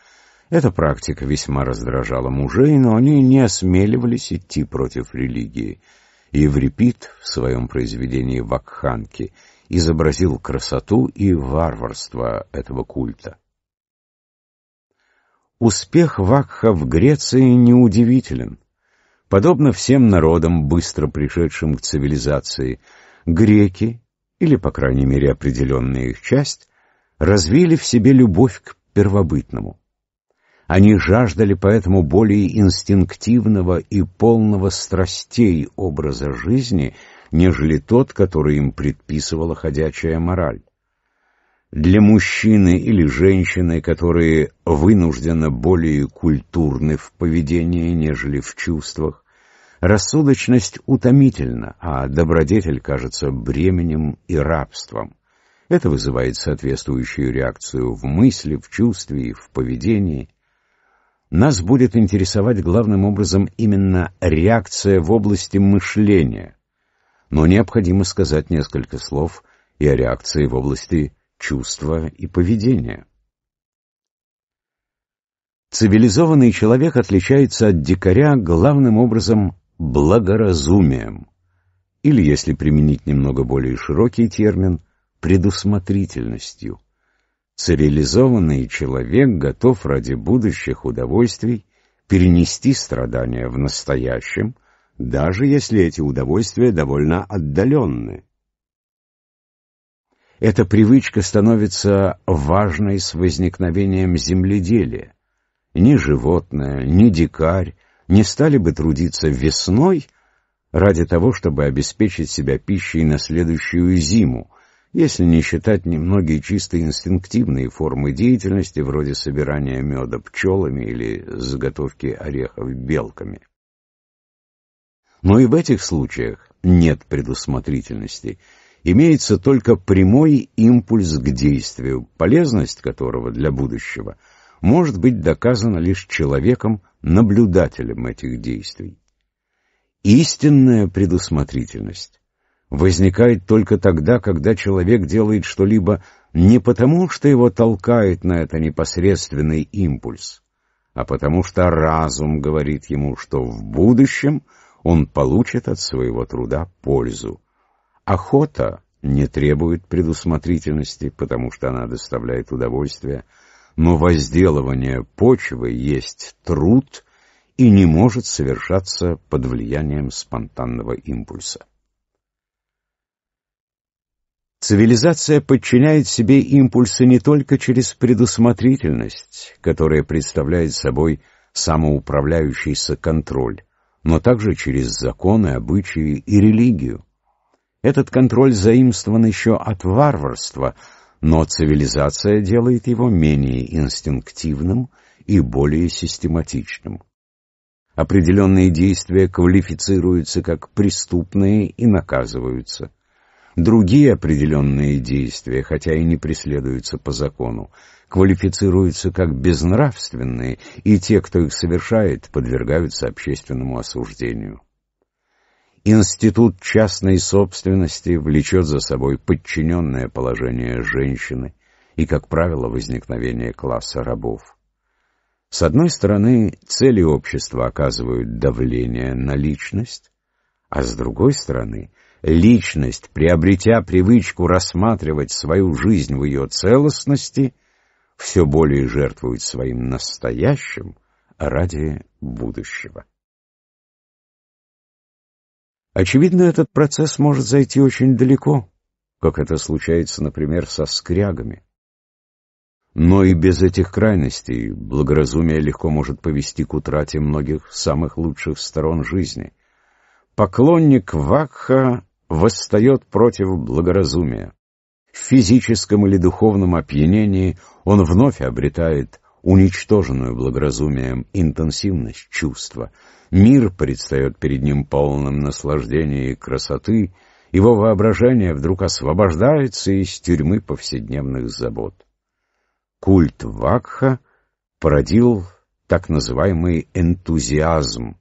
Эта практика весьма раздражала мужей, но они не осмеливались идти против религии. Еврипид в своем произведении «Вакханки» изобразил красоту и варварство этого культа. Успех Вакха в Греции неудивителен. Подобно всем народам, быстро пришедшим к цивилизации, греки, или, по крайней мере, определенная их часть, развили в себе любовь к первобытному. Они жаждали поэтому более инстинктивного и полного страстей образа жизни, нежели тот, который им предписывала ходячая мораль для мужчины или женщины, которые вынужденно более культурны в поведении, нежели в чувствах, рассудочность утомительна, а добродетель кажется бременем и рабством. Это вызывает соответствующую реакцию в мысли, в чувстве и в поведении. Нас будет интересовать главным образом именно реакция в области мышления, но необходимо сказать несколько слов и о реакции в области чувства и поведения. Цивилизованный человек отличается от дикаря главным образом благоразумием, или, если применить немного более широкий термин, предусмотрительностью. Цивилизованный человек готов ради будущих удовольствий перенести страдания в настоящем, даже если эти удовольствия довольно отдаленные. Эта привычка становится важной с возникновением земледелия. Ни животное, ни дикарь не стали бы трудиться весной ради того, чтобы обеспечить себя пищей на следующую зиму, если не считать немногие чисто инстинктивные формы деятельности, вроде собирания меда пчелами или заготовки орехов белками. Но и в этих случаях нет предусмотрительности – имеется только прямой импульс к действию, полезность которого для будущего может быть доказана лишь человеком, наблюдателем этих действий. Истинная предусмотрительность возникает только тогда, когда человек делает что-либо не потому, что его толкает на это непосредственный импульс, а потому что разум говорит ему, что в будущем он получит от своего труда пользу Охота не требует предусмотрительности, потому что она доставляет удовольствие, но возделывание почвы есть труд и не может совершаться под влиянием спонтанного импульса. Цивилизация подчиняет себе импульсы не только через предусмотрительность, которая представляет собой самоуправляющийся контроль, но также через законы, обычаи и религию. Этот контроль заимствован еще от варварства, но цивилизация делает его менее инстинктивным и более систематичным. Определенные действия квалифицируются как преступные и наказываются. Другие определенные действия, хотя и не преследуются по закону, квалифицируются как безнравственные, и те, кто их совершает, подвергаются общественному осуждению. Институт частной собственности влечет за собой подчиненное положение женщины и, как правило, возникновение класса рабов. С одной стороны, цели общества оказывают давление на личность, а с другой стороны, личность, приобретя привычку рассматривать свою жизнь в ее целостности, все более жертвует своим настоящим ради будущего. Очевидно, этот процесс может зайти очень далеко, как это случается, например, со скрягами. Но и без этих крайностей благоразумие легко может повести к утрате многих самых лучших сторон жизни. Поклонник Вакха восстает против благоразумия. В физическом или духовном опьянении он вновь обретает уничтоженную благоразумием интенсивность чувства. Мир предстает перед ним полным наслаждения и красоты, его воображение вдруг освобождается из тюрьмы повседневных забот. Культ Вакха породил так называемый энтузиазм,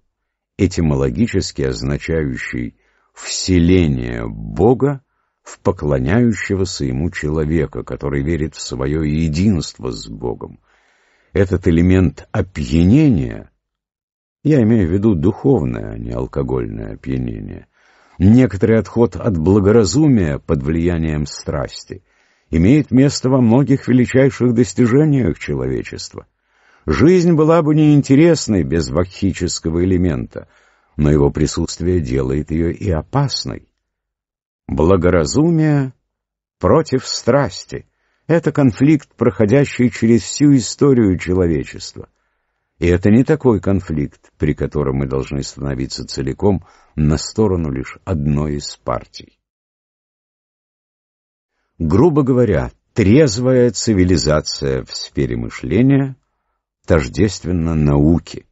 этимологически означающий «вселение Бога» в поклоняющегося ему человека, который верит в свое единство с Богом, этот элемент опьянения, я имею в виду духовное, а не алкогольное опьянение, некоторый отход от благоразумия под влиянием страсти, имеет место во многих величайших достижениях человечества. Жизнь была бы неинтересной без вакхического элемента, но его присутствие делает ее и опасной. Благоразумие против страсти — это конфликт, проходящий через всю историю человечества. И это не такой конфликт, при котором мы должны становиться целиком на сторону лишь одной из партий. Грубо говоря, трезвая цивилизация в сфере мышления тождественна науке.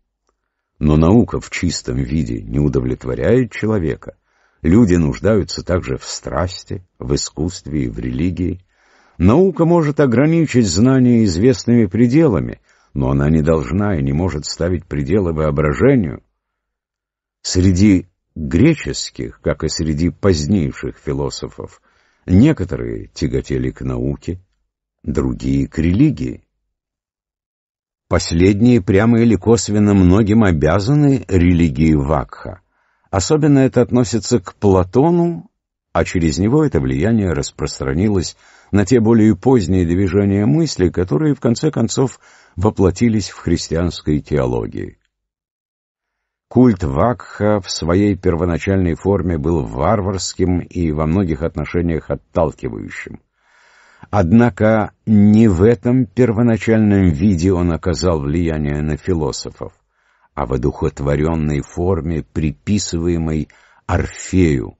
Но наука в чистом виде не удовлетворяет человека. Люди нуждаются также в страсти, в искусстве и в религии. Наука может ограничить знания известными пределами, но она не должна и не может ставить пределы воображению. Среди греческих, как и среди позднейших философов, некоторые тяготели к науке, другие — к религии. Последние прямо или косвенно многим обязаны религии Вакха. Особенно это относится к Платону а через него это влияние распространилось на те более поздние движения мысли, которые в конце концов воплотились в христианской теологии. Культ Вакха в своей первоначальной форме был варварским и во многих отношениях отталкивающим. Однако не в этом первоначальном виде он оказал влияние на философов, а в одухотворенной форме, приписываемой Орфею,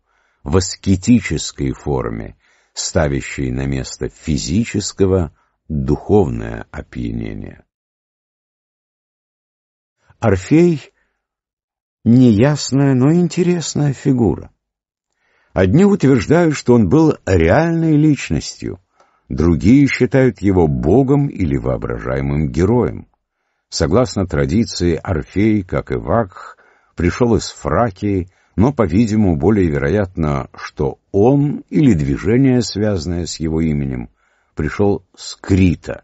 в аскетической форме, ставящей на место физического духовное опьянение. Орфей — неясная, но интересная фигура. Одни утверждают, что он был реальной личностью, другие считают его богом или воображаемым героем. Согласно традиции, Орфей, как и Вакх, пришел из Фракии, но, по-видимому, более вероятно, что он или движение, связанное с его именем, пришел с Крита.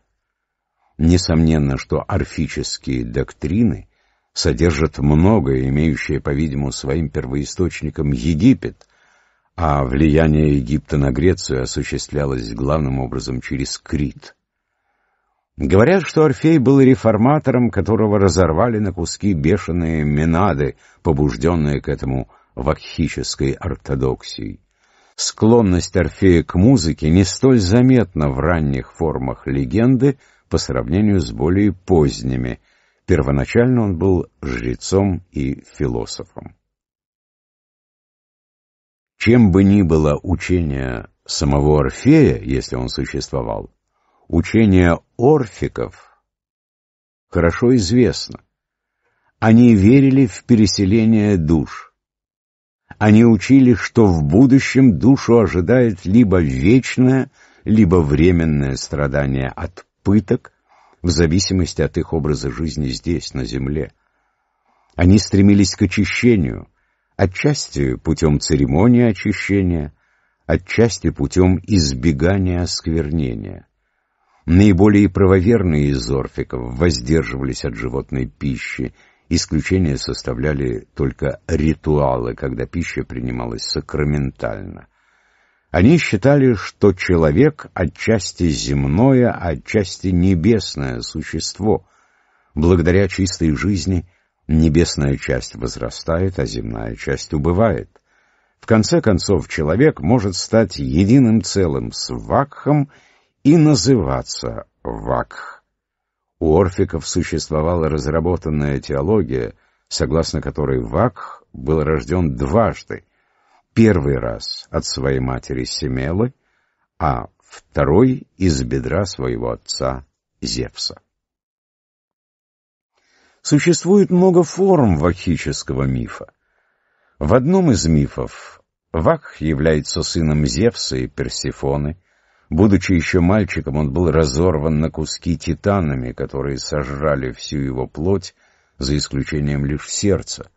Несомненно, что орфические доктрины содержат многое, имеющее, по-видимому, своим первоисточником Египет, а влияние Египта на Грецию осуществлялось главным образом через Крит. Говорят, что Орфей был реформатором, которого разорвали на куски бешеные менады, побужденные к этому вакхической ортодоксии. Склонность Орфея к музыке не столь заметна в ранних формах легенды по сравнению с более поздними. Первоначально он был жрецом и философом. Чем бы ни было учение самого Орфея, если он существовал, учение орфиков хорошо известно. Они верили в переселение душ – они учили, что в будущем душу ожидает либо вечное, либо временное страдание от пыток, в зависимости от их образа жизни здесь, на земле. Они стремились к очищению, отчасти путем церемонии очищения, отчасти путем избегания осквернения. Наиболее правоверные из орфиков воздерживались от животной пищи Исключение составляли только ритуалы, когда пища принималась сакраментально. Они считали, что человек отчасти земное, а отчасти небесное существо. Благодаря чистой жизни небесная часть возрастает, а земная часть убывает. В конце концов, человек может стать единым целым с Вакхом и называться Вакх. У орфиков существовала разработанная теология, согласно которой Вакх был рожден дважды. Первый раз от своей матери Семелы, а второй из бедра своего отца Зевса. Существует много форм вакхического мифа. В одном из мифов Вакх является сыном Зевса и Персифоны, Будучи еще мальчиком, он был разорван на куски титанами, которые сожрали всю его плоть, за исключением лишь сердца.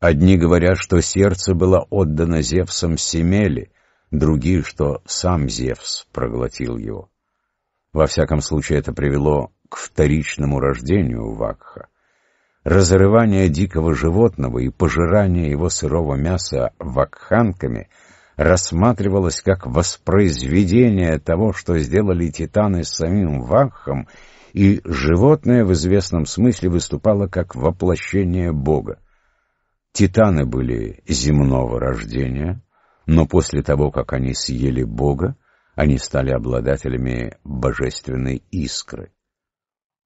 Одни говорят, что сердце было отдано Зевсом Семели, другие, что сам Зевс проглотил его. Во всяком случае, это привело к вторичному рождению Вакха. Разрывание дикого животного и пожирание его сырого мяса вакханками — рассматривалось как воспроизведение того, что сделали титаны с самим Вакхом, и животное в известном смысле выступало как воплощение Бога. Титаны были земного рождения, но после того, как они съели Бога, они стали обладателями божественной искры.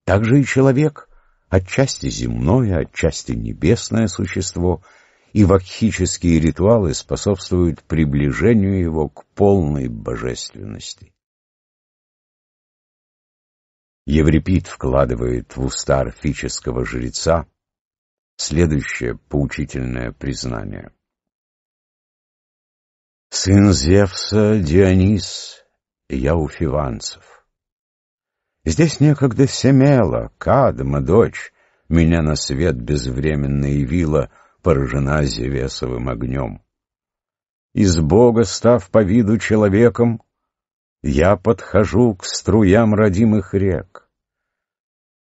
Также и человек — отчасти земное, отчасти небесное существо — и вакхические ритуалы способствуют приближению его к полной божественности. Еврипид вкладывает в уста орфического жреца следующее поучительное признание. «Сын Зевса Дионис, я у фиванцев. Здесь некогда Семела, Кадма, дочь, меня на свет безвременно явила — поражена Зевесовым огнем. Из Бога став по виду человеком, я подхожу к струям родимых рек.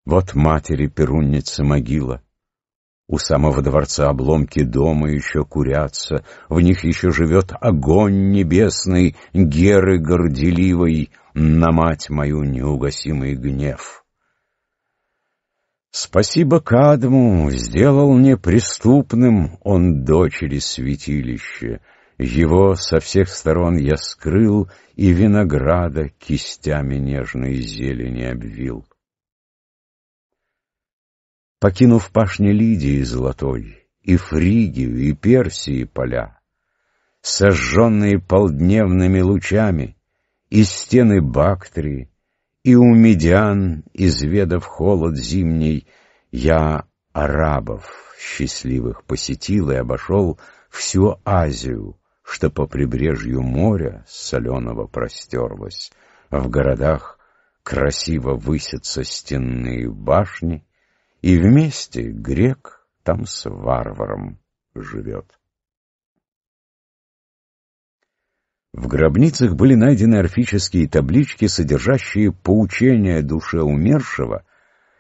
Вот матери перунница могила — у самого дворца обломки дома еще курятся, В них еще живет огонь небесный, Геры горделивой, На мать мою неугасимый гнев. Спасибо Кадму, сделал неприступным он дочери святилище. Его со всех сторон я скрыл и винограда кистями нежной зелени обвил. Покинув пашни Лидии золотой, и Фригию, и Персии поля, сожженные полдневными лучами, и стены Бактрии, и у медиан, изведав холод зимний, я арабов счастливых посетил и обошел всю Азию, что по прибрежью моря соленого простерлось. В городах красиво высятся стенные башни, и вместе грек там с варваром живет. В гробницах были найдены орфические таблички, содержащие поучения душе умершего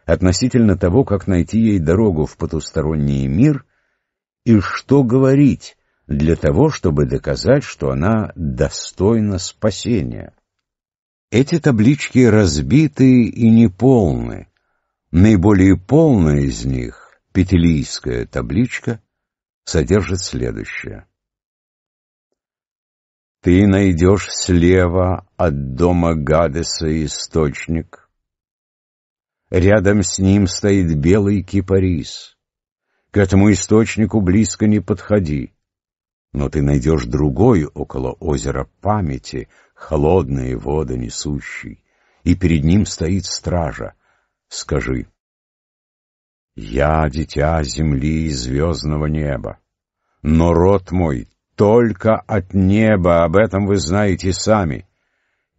относительно того, как найти ей дорогу в потусторонний мир и что говорить для того, чтобы доказать, что она достойна спасения. Эти таблички разбиты и неполны. Наиболее полная из них, петелийская табличка, содержит следующее. Ты найдешь слева от дома Гадеса источник. Рядом с ним стоит белый кипарис. К этому источнику близко не подходи. Но ты найдешь другой около озера памяти, холодные воды несущий, и перед ним стоит стража. Скажи, я дитя земли и звездного неба, но род мой только от неба, об этом вы знаете сами.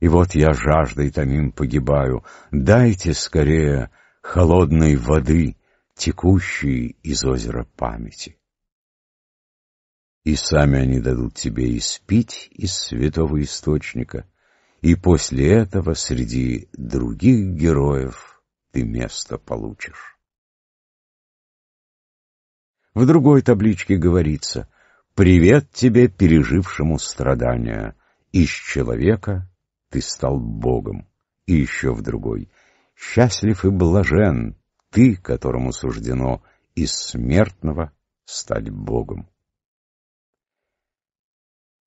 И вот я жаждой томим погибаю. Дайте скорее холодной воды, текущей из озера памяти. И сами они дадут тебе и спить из святого источника, и после этого среди других героев ты место получишь. В другой табличке говорится — Привет тебе, пережившему страдания. Из человека ты стал Богом. И еще в другой. Счастлив и блажен ты, которому суждено из смертного стать Богом.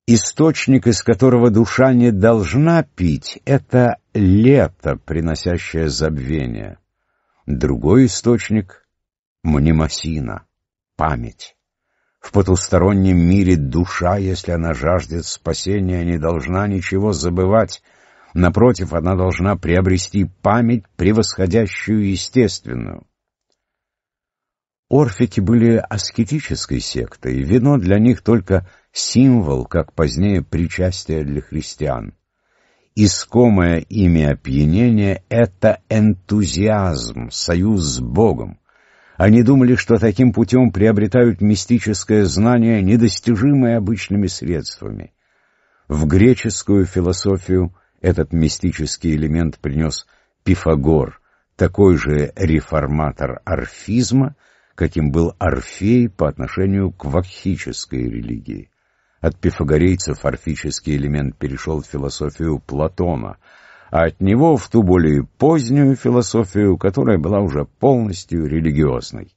Источник, из которого душа не должна пить, — это лето, приносящее забвение. Другой источник — мнемосина, память. В потустороннем мире душа, если она жаждет спасения, не должна ничего забывать. Напротив, она должна приобрести память, превосходящую естественную. Орфики были аскетической сектой, вино для них только символ, как позднее причастие для христиан. Искомое имя опьянение — это энтузиазм, союз с Богом, они думали, что таким путем приобретают мистическое знание, недостижимое обычными средствами. В греческую философию этот мистический элемент принес Пифагор, такой же реформатор орфизма, каким был Орфей по отношению к вакхической религии. От пифагорейцев орфический элемент перешел в философию Платона — а от него в ту более позднюю философию, которая была уже полностью религиозной.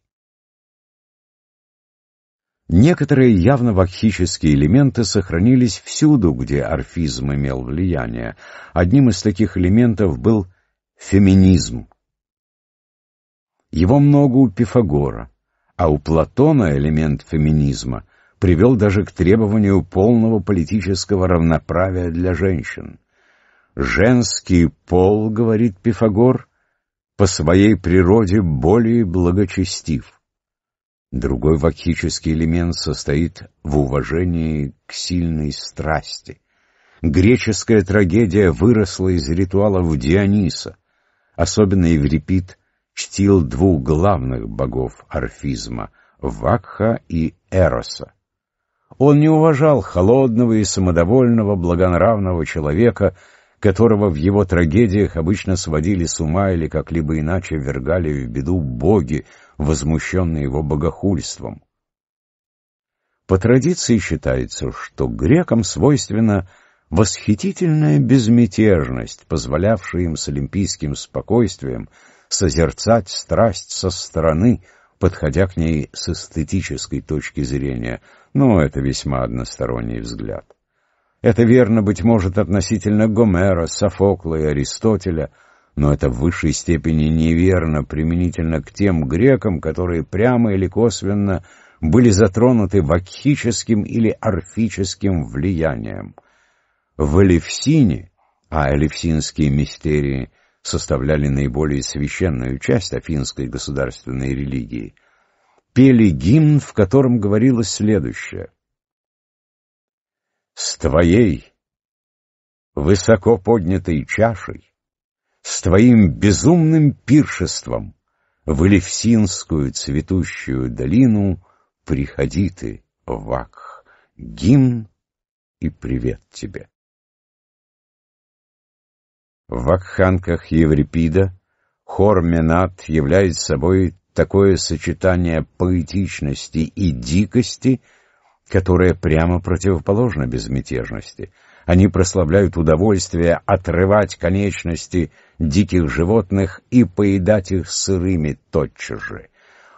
Некоторые явно вакхические элементы сохранились всюду, где орфизм имел влияние. Одним из таких элементов был феминизм. Его много у Пифагора, а у Платона элемент феминизма привел даже к требованию полного политического равноправия для женщин. Женский пол, говорит Пифагор, по своей природе более благочестив. Другой вакхический элемент состоит в уважении к сильной страсти. Греческая трагедия выросла из ритуалов Диониса. Особенно Еврипид чтил двух главных богов орфизма — Вакха и Эроса. Он не уважал холодного и самодовольного благонравного человека — которого в его трагедиях обычно сводили с ума или как-либо иначе вергали в беду боги, возмущенные его богохульством. По традиции считается, что грекам свойственна восхитительная безмятежность, позволявшая им с олимпийским спокойствием созерцать страсть со стороны, подходя к ней с эстетической точки зрения, но это весьма односторонний взгляд. Это верно, быть может, относительно Гомера, Софокла и Аристотеля, но это в высшей степени неверно применительно к тем грекам, которые прямо или косвенно были затронуты вакхическим или орфическим влиянием. В Элевсине, а элевсинские мистерии составляли наиболее священную часть афинской государственной религии, пели гимн, в котором говорилось следующее с твоей высоко поднятой чашей, с твоим безумным пиршеством в Элевсинскую цветущую долину приходи ты, Вакх, гимн и привет тебе. В Акханках Еврипида хор Менат являет собой такое сочетание поэтичности и дикости — которое прямо противоположно безмятежности. Они прославляют удовольствие отрывать конечности диких животных и поедать их сырыми тотчас же.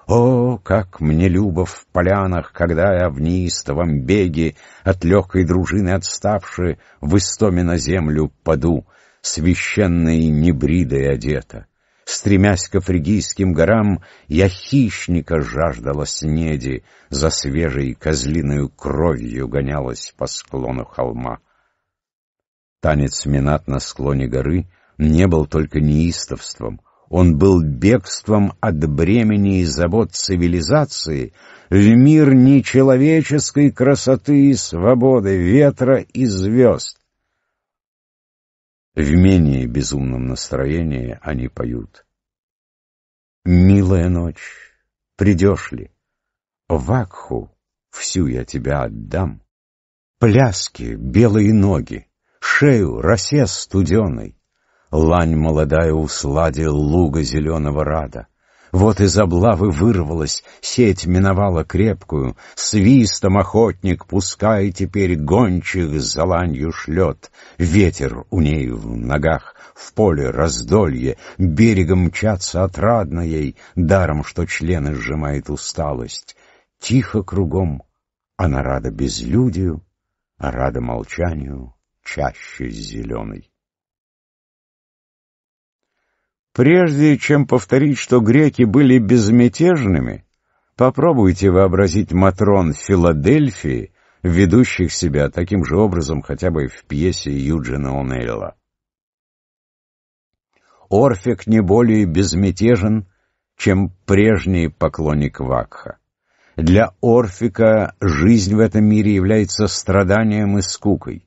О, как мне любо в полянах, когда я в неистовом беге От легкой дружины отставши, в истоме на землю паду, Священной небридой одета. Стремясь к Афригийским горам, я хищника жаждала снеди, За свежей козлиною кровью гонялась по склону холма. Танец Минат на склоне горы не был только неистовством, он был бегством от бремени и забот цивилизации в мир нечеловеческой красоты и свободы, ветра и звезд. В менее безумном настроении они поют. «Милая ночь, придешь ли? Вакху всю я тебя отдам. Пляски, белые ноги, шею, росес студеной, Лань молодая усладе луга зеленого рада. Вот из облавы вырвалась, сеть миновала крепкую, Свистом охотник, пускай теперь гончих за ланью шлет, Ветер у ней в ногах, в поле раздолье, Берегом мчатся отрадно ей, Даром, что члены сжимает усталость. Тихо кругом, она рада безлюдию, А рада молчанию чаще зеленой. Прежде чем повторить, что греки были безмятежными, попробуйте вообразить Матрон Филадельфии, ведущих себя таким же образом хотя бы в пьесе Юджина Онейла. Орфик не более безмятежен, чем прежний поклонник Вакха. Для Орфика жизнь в этом мире является страданием и скукой.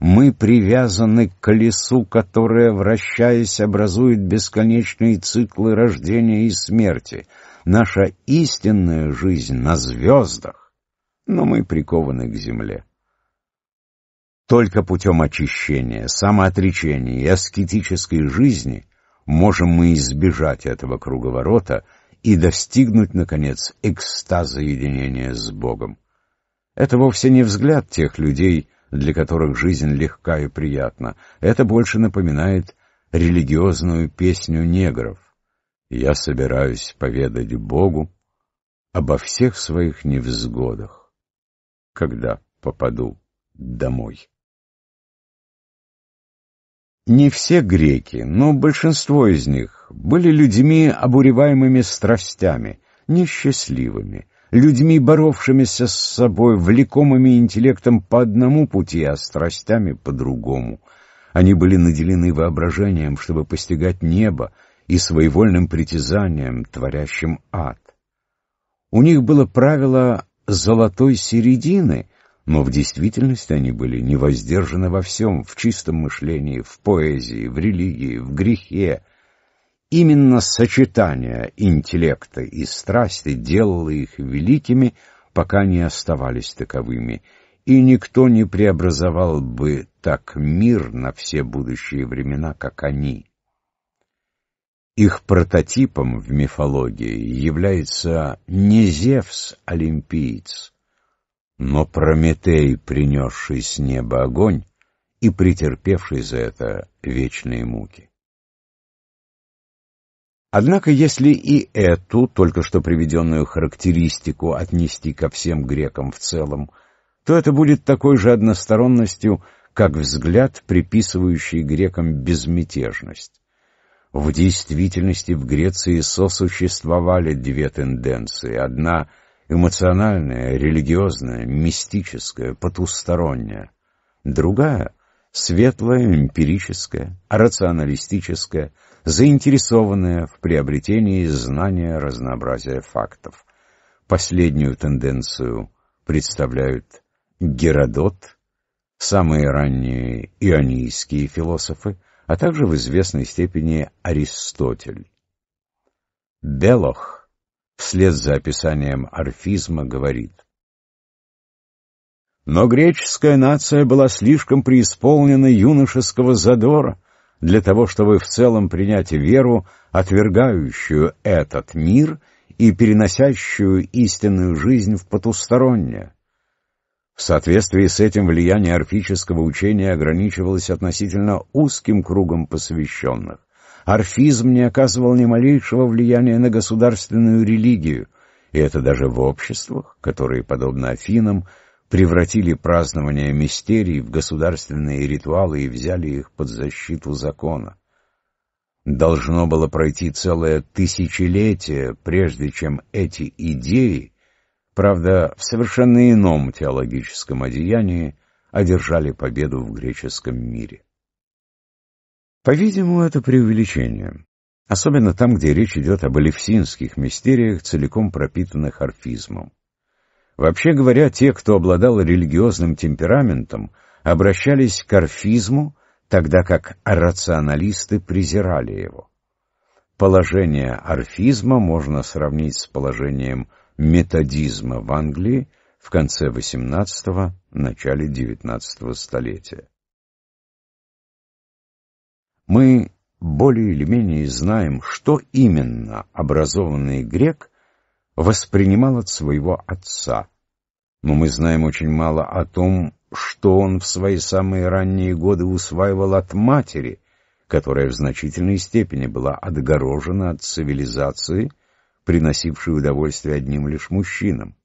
Мы привязаны к колесу, которое, вращаясь, образует бесконечные циклы рождения и смерти. Наша истинная жизнь на звездах, но мы прикованы к земле. Только путем очищения, самоотречения и аскетической жизни можем мы избежать этого круговорота и достигнуть, наконец, экстаза единения с Богом. Это вовсе не взгляд тех людей, для которых жизнь легка и приятна, это больше напоминает религиозную песню негров. «Я собираюсь поведать Богу обо всех своих невзгодах, когда попаду домой». Не все греки, но большинство из них были людьми, обуреваемыми страстями, несчастливыми, людьми, боровшимися с собой, влекомыми интеллектом по одному пути, а страстями по другому. Они были наделены воображением, чтобы постигать небо, и своевольным притязанием, творящим ад. У них было правило «золотой середины», но в действительности они были невоздержаны во всем, в чистом мышлении, в поэзии, в религии, в грехе, Именно сочетание интеллекта и страсти делало их великими, пока не оставались таковыми, и никто не преобразовал бы так мир на все будущие времена, как они. Их прототипом в мифологии является не Зевс-олимпиец, но Прометей, принесший с неба огонь и претерпевший за это вечные муки. Однако, если и эту, только что приведенную характеристику, отнести ко всем грекам в целом, то это будет такой же односторонностью, как взгляд, приписывающий грекам безмятежность. В действительности в Греции сосуществовали две тенденции. Одна — эмоциональная, религиозная, мистическая, потусторонняя. Другая — светлая, эмпирическая, рационалистическая — заинтересованная в приобретении знания разнообразия фактов. Последнюю тенденцию представляют Геродот, самые ранние ионийские философы, а также в известной степени Аристотель. Белох вслед за описанием орфизма говорит – но греческая нация была слишком преисполнена юношеского задора, для того, чтобы в целом принять веру, отвергающую этот мир и переносящую истинную жизнь в потустороннее. В соответствии с этим влияние орфического учения ограничивалось относительно узким кругом посвященных. Орфизм не оказывал ни малейшего влияния на государственную религию, и это даже в обществах, которые, подобно Афинам, превратили празднование мистерий в государственные ритуалы и взяли их под защиту закона. Должно было пройти целое тысячелетие, прежде чем эти идеи, правда, в совершенно ином теологическом одеянии, одержали победу в греческом мире. По-видимому, это преувеличение, особенно там, где речь идет об элевсинских мистериях, целиком пропитанных орфизмом. Вообще говоря, те, кто обладал религиозным темпераментом, обращались к орфизму, тогда как рационалисты презирали его. Положение орфизма можно сравнить с положением методизма в Англии в конце XVIII – начале XIX столетия. Мы более или менее знаем, что именно образованный грек – воспринимал от своего отца. Но мы знаем очень мало о том, что он в свои самые ранние годы усваивал от матери, которая в значительной степени была отгорожена от цивилизации, приносившей удовольствие одним лишь мужчинам.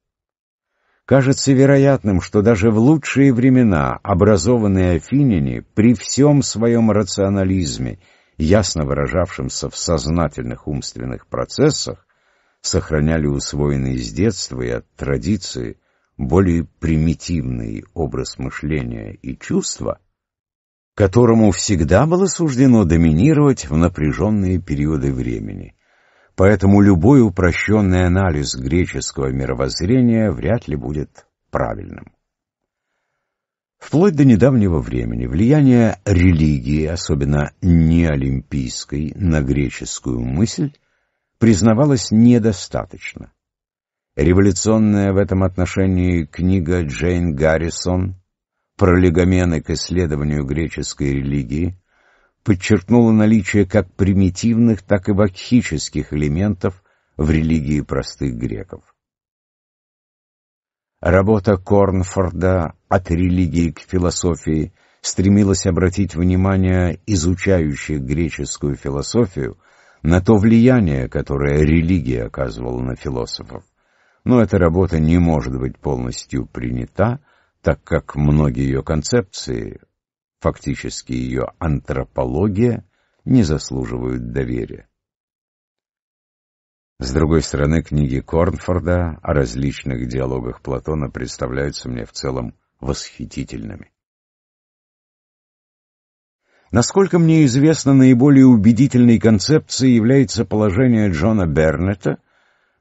Кажется вероятным, что даже в лучшие времена образованные афиняне при всем своем рационализме, ясно выражавшемся в сознательных умственных процессах, сохраняли усвоенный с детства и от традиции более примитивный образ мышления и чувства, которому всегда было суждено доминировать в напряженные периоды времени. Поэтому любой упрощенный анализ греческого мировоззрения вряд ли будет правильным. Вплоть до недавнего времени влияние религии, особенно неолимпийской, на греческую мысль признавалось недостаточно. Революционная в этом отношении книга Джейн Гаррисон «Пролегомены к исследованию греческой религии» подчеркнула наличие как примитивных, так и вакхических элементов в религии простых греков. Работа Корнфорда «От религии к философии» стремилась обратить внимание изучающих греческую философию – на то влияние, которое религия оказывала на философов. Но эта работа не может быть полностью принята, так как многие ее концепции, фактически ее антропология, не заслуживают доверия. С другой стороны, книги Корнфорда о различных диалогах Платона представляются мне в целом восхитительными. Насколько мне известно, наиболее убедительной концепцией является положение Джона Бернета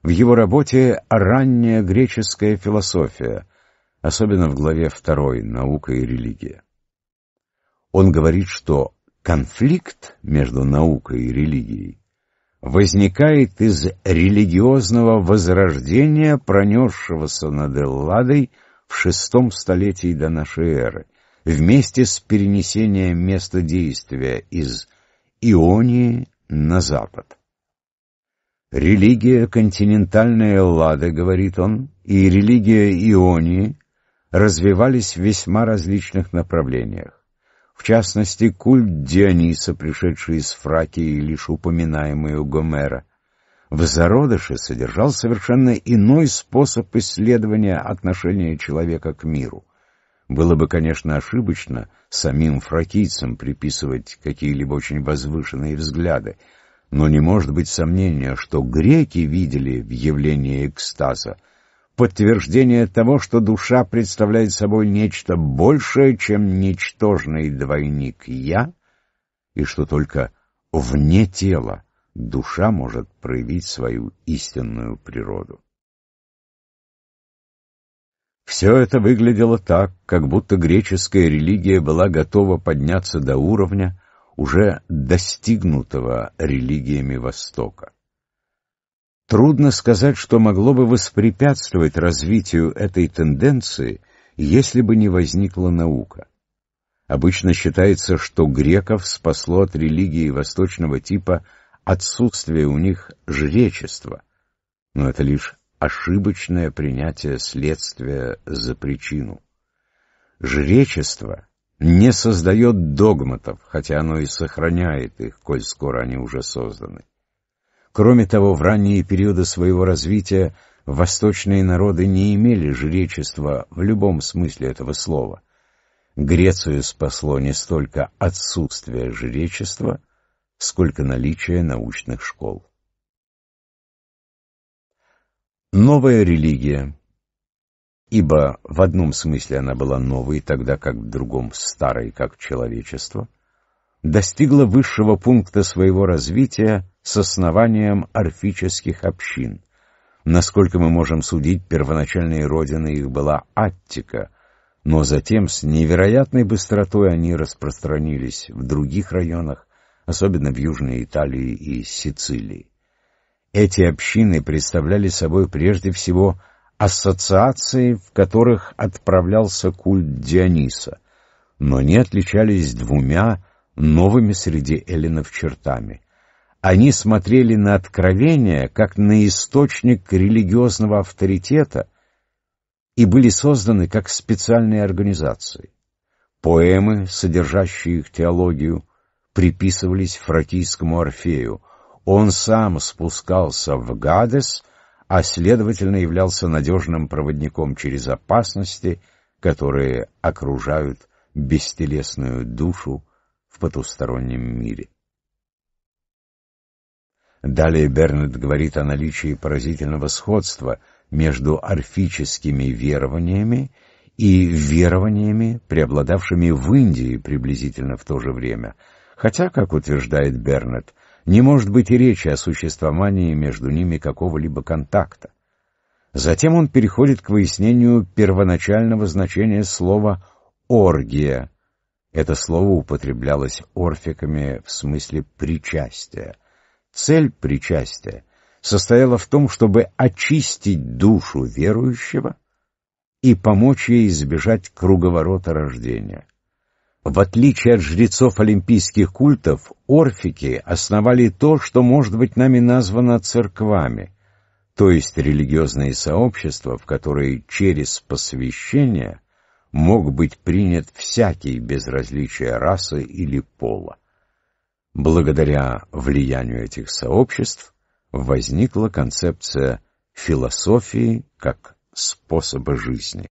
в его работе «Ранняя греческая философия», особенно в главе второй «Наука и религия». Он говорит, что конфликт между наукой и религией возникает из религиозного возрождения, пронесшегося над Элладой в шестом столетии до нашей эры, вместе с перенесением места действия из Ионии на запад. Религия континентальной Эллады, говорит он, и религия Ионии развивались в весьма различных направлениях. В частности, культ Диониса, пришедший из Фракии, лишь упоминаемый у Гомера. В зародыше содержал совершенно иной способ исследования отношения человека к миру — было бы, конечно, ошибочно самим фракийцам приписывать какие-либо очень возвышенные взгляды, но не может быть сомнения, что греки видели в явлении экстаза подтверждение того, что душа представляет собой нечто большее, чем ничтожный двойник «я», и что только вне тела душа может проявить свою истинную природу. Все это выглядело так, как будто греческая религия была готова подняться до уровня, уже достигнутого религиями Востока. Трудно сказать, что могло бы воспрепятствовать развитию этой тенденции, если бы не возникла наука. Обычно считается, что греков спасло от религии восточного типа отсутствие у них жречества, но это лишь ошибочное принятие следствия за причину. Жречество не создает догматов, хотя оно и сохраняет их, коль скоро они уже созданы. Кроме того, в ранние периоды своего развития восточные народы не имели жречества в любом смысле этого слова. Грецию спасло не столько отсутствие жречества, сколько наличие научных школ. Новая религия, ибо в одном смысле она была новой, тогда как в другом старой, как человечество, достигла высшего пункта своего развития с основанием орфических общин. Насколько мы можем судить, первоначальной родиной их была Аттика, но затем с невероятной быстротой они распространились в других районах, особенно в Южной Италии и Сицилии. Эти общины представляли собой прежде всего ассоциации, в которых отправлялся культ Диониса, но не отличались двумя новыми среди эллинов чертами. Они смотрели на откровение как на источник религиозного авторитета и были созданы как специальные организации. Поэмы, содержащие их теологию, приписывались фракийскому Орфею — он сам спускался в Гадес, а, следовательно, являлся надежным проводником через опасности, которые окружают бестелесную душу в потустороннем мире. Далее Бернет говорит о наличии поразительного сходства между орфическими верованиями и верованиями, преобладавшими в Индии приблизительно в то же время, хотя, как утверждает Бернет, не может быть и речи о существовании между ними какого-либо контакта. Затем он переходит к выяснению первоначального значения слова «оргия». Это слово употреблялось орфиками в смысле причастия. Цель причастия состояла в том, чтобы очистить душу верующего и помочь ей избежать круговорота рождения. В отличие от жрецов олимпийских культов, орфики основали то, что может быть нами названо церквами, то есть религиозные сообщества, в которые через посвящение мог быть принят всякий без различия расы или пола. Благодаря влиянию этих сообществ возникла концепция философии как способа жизни.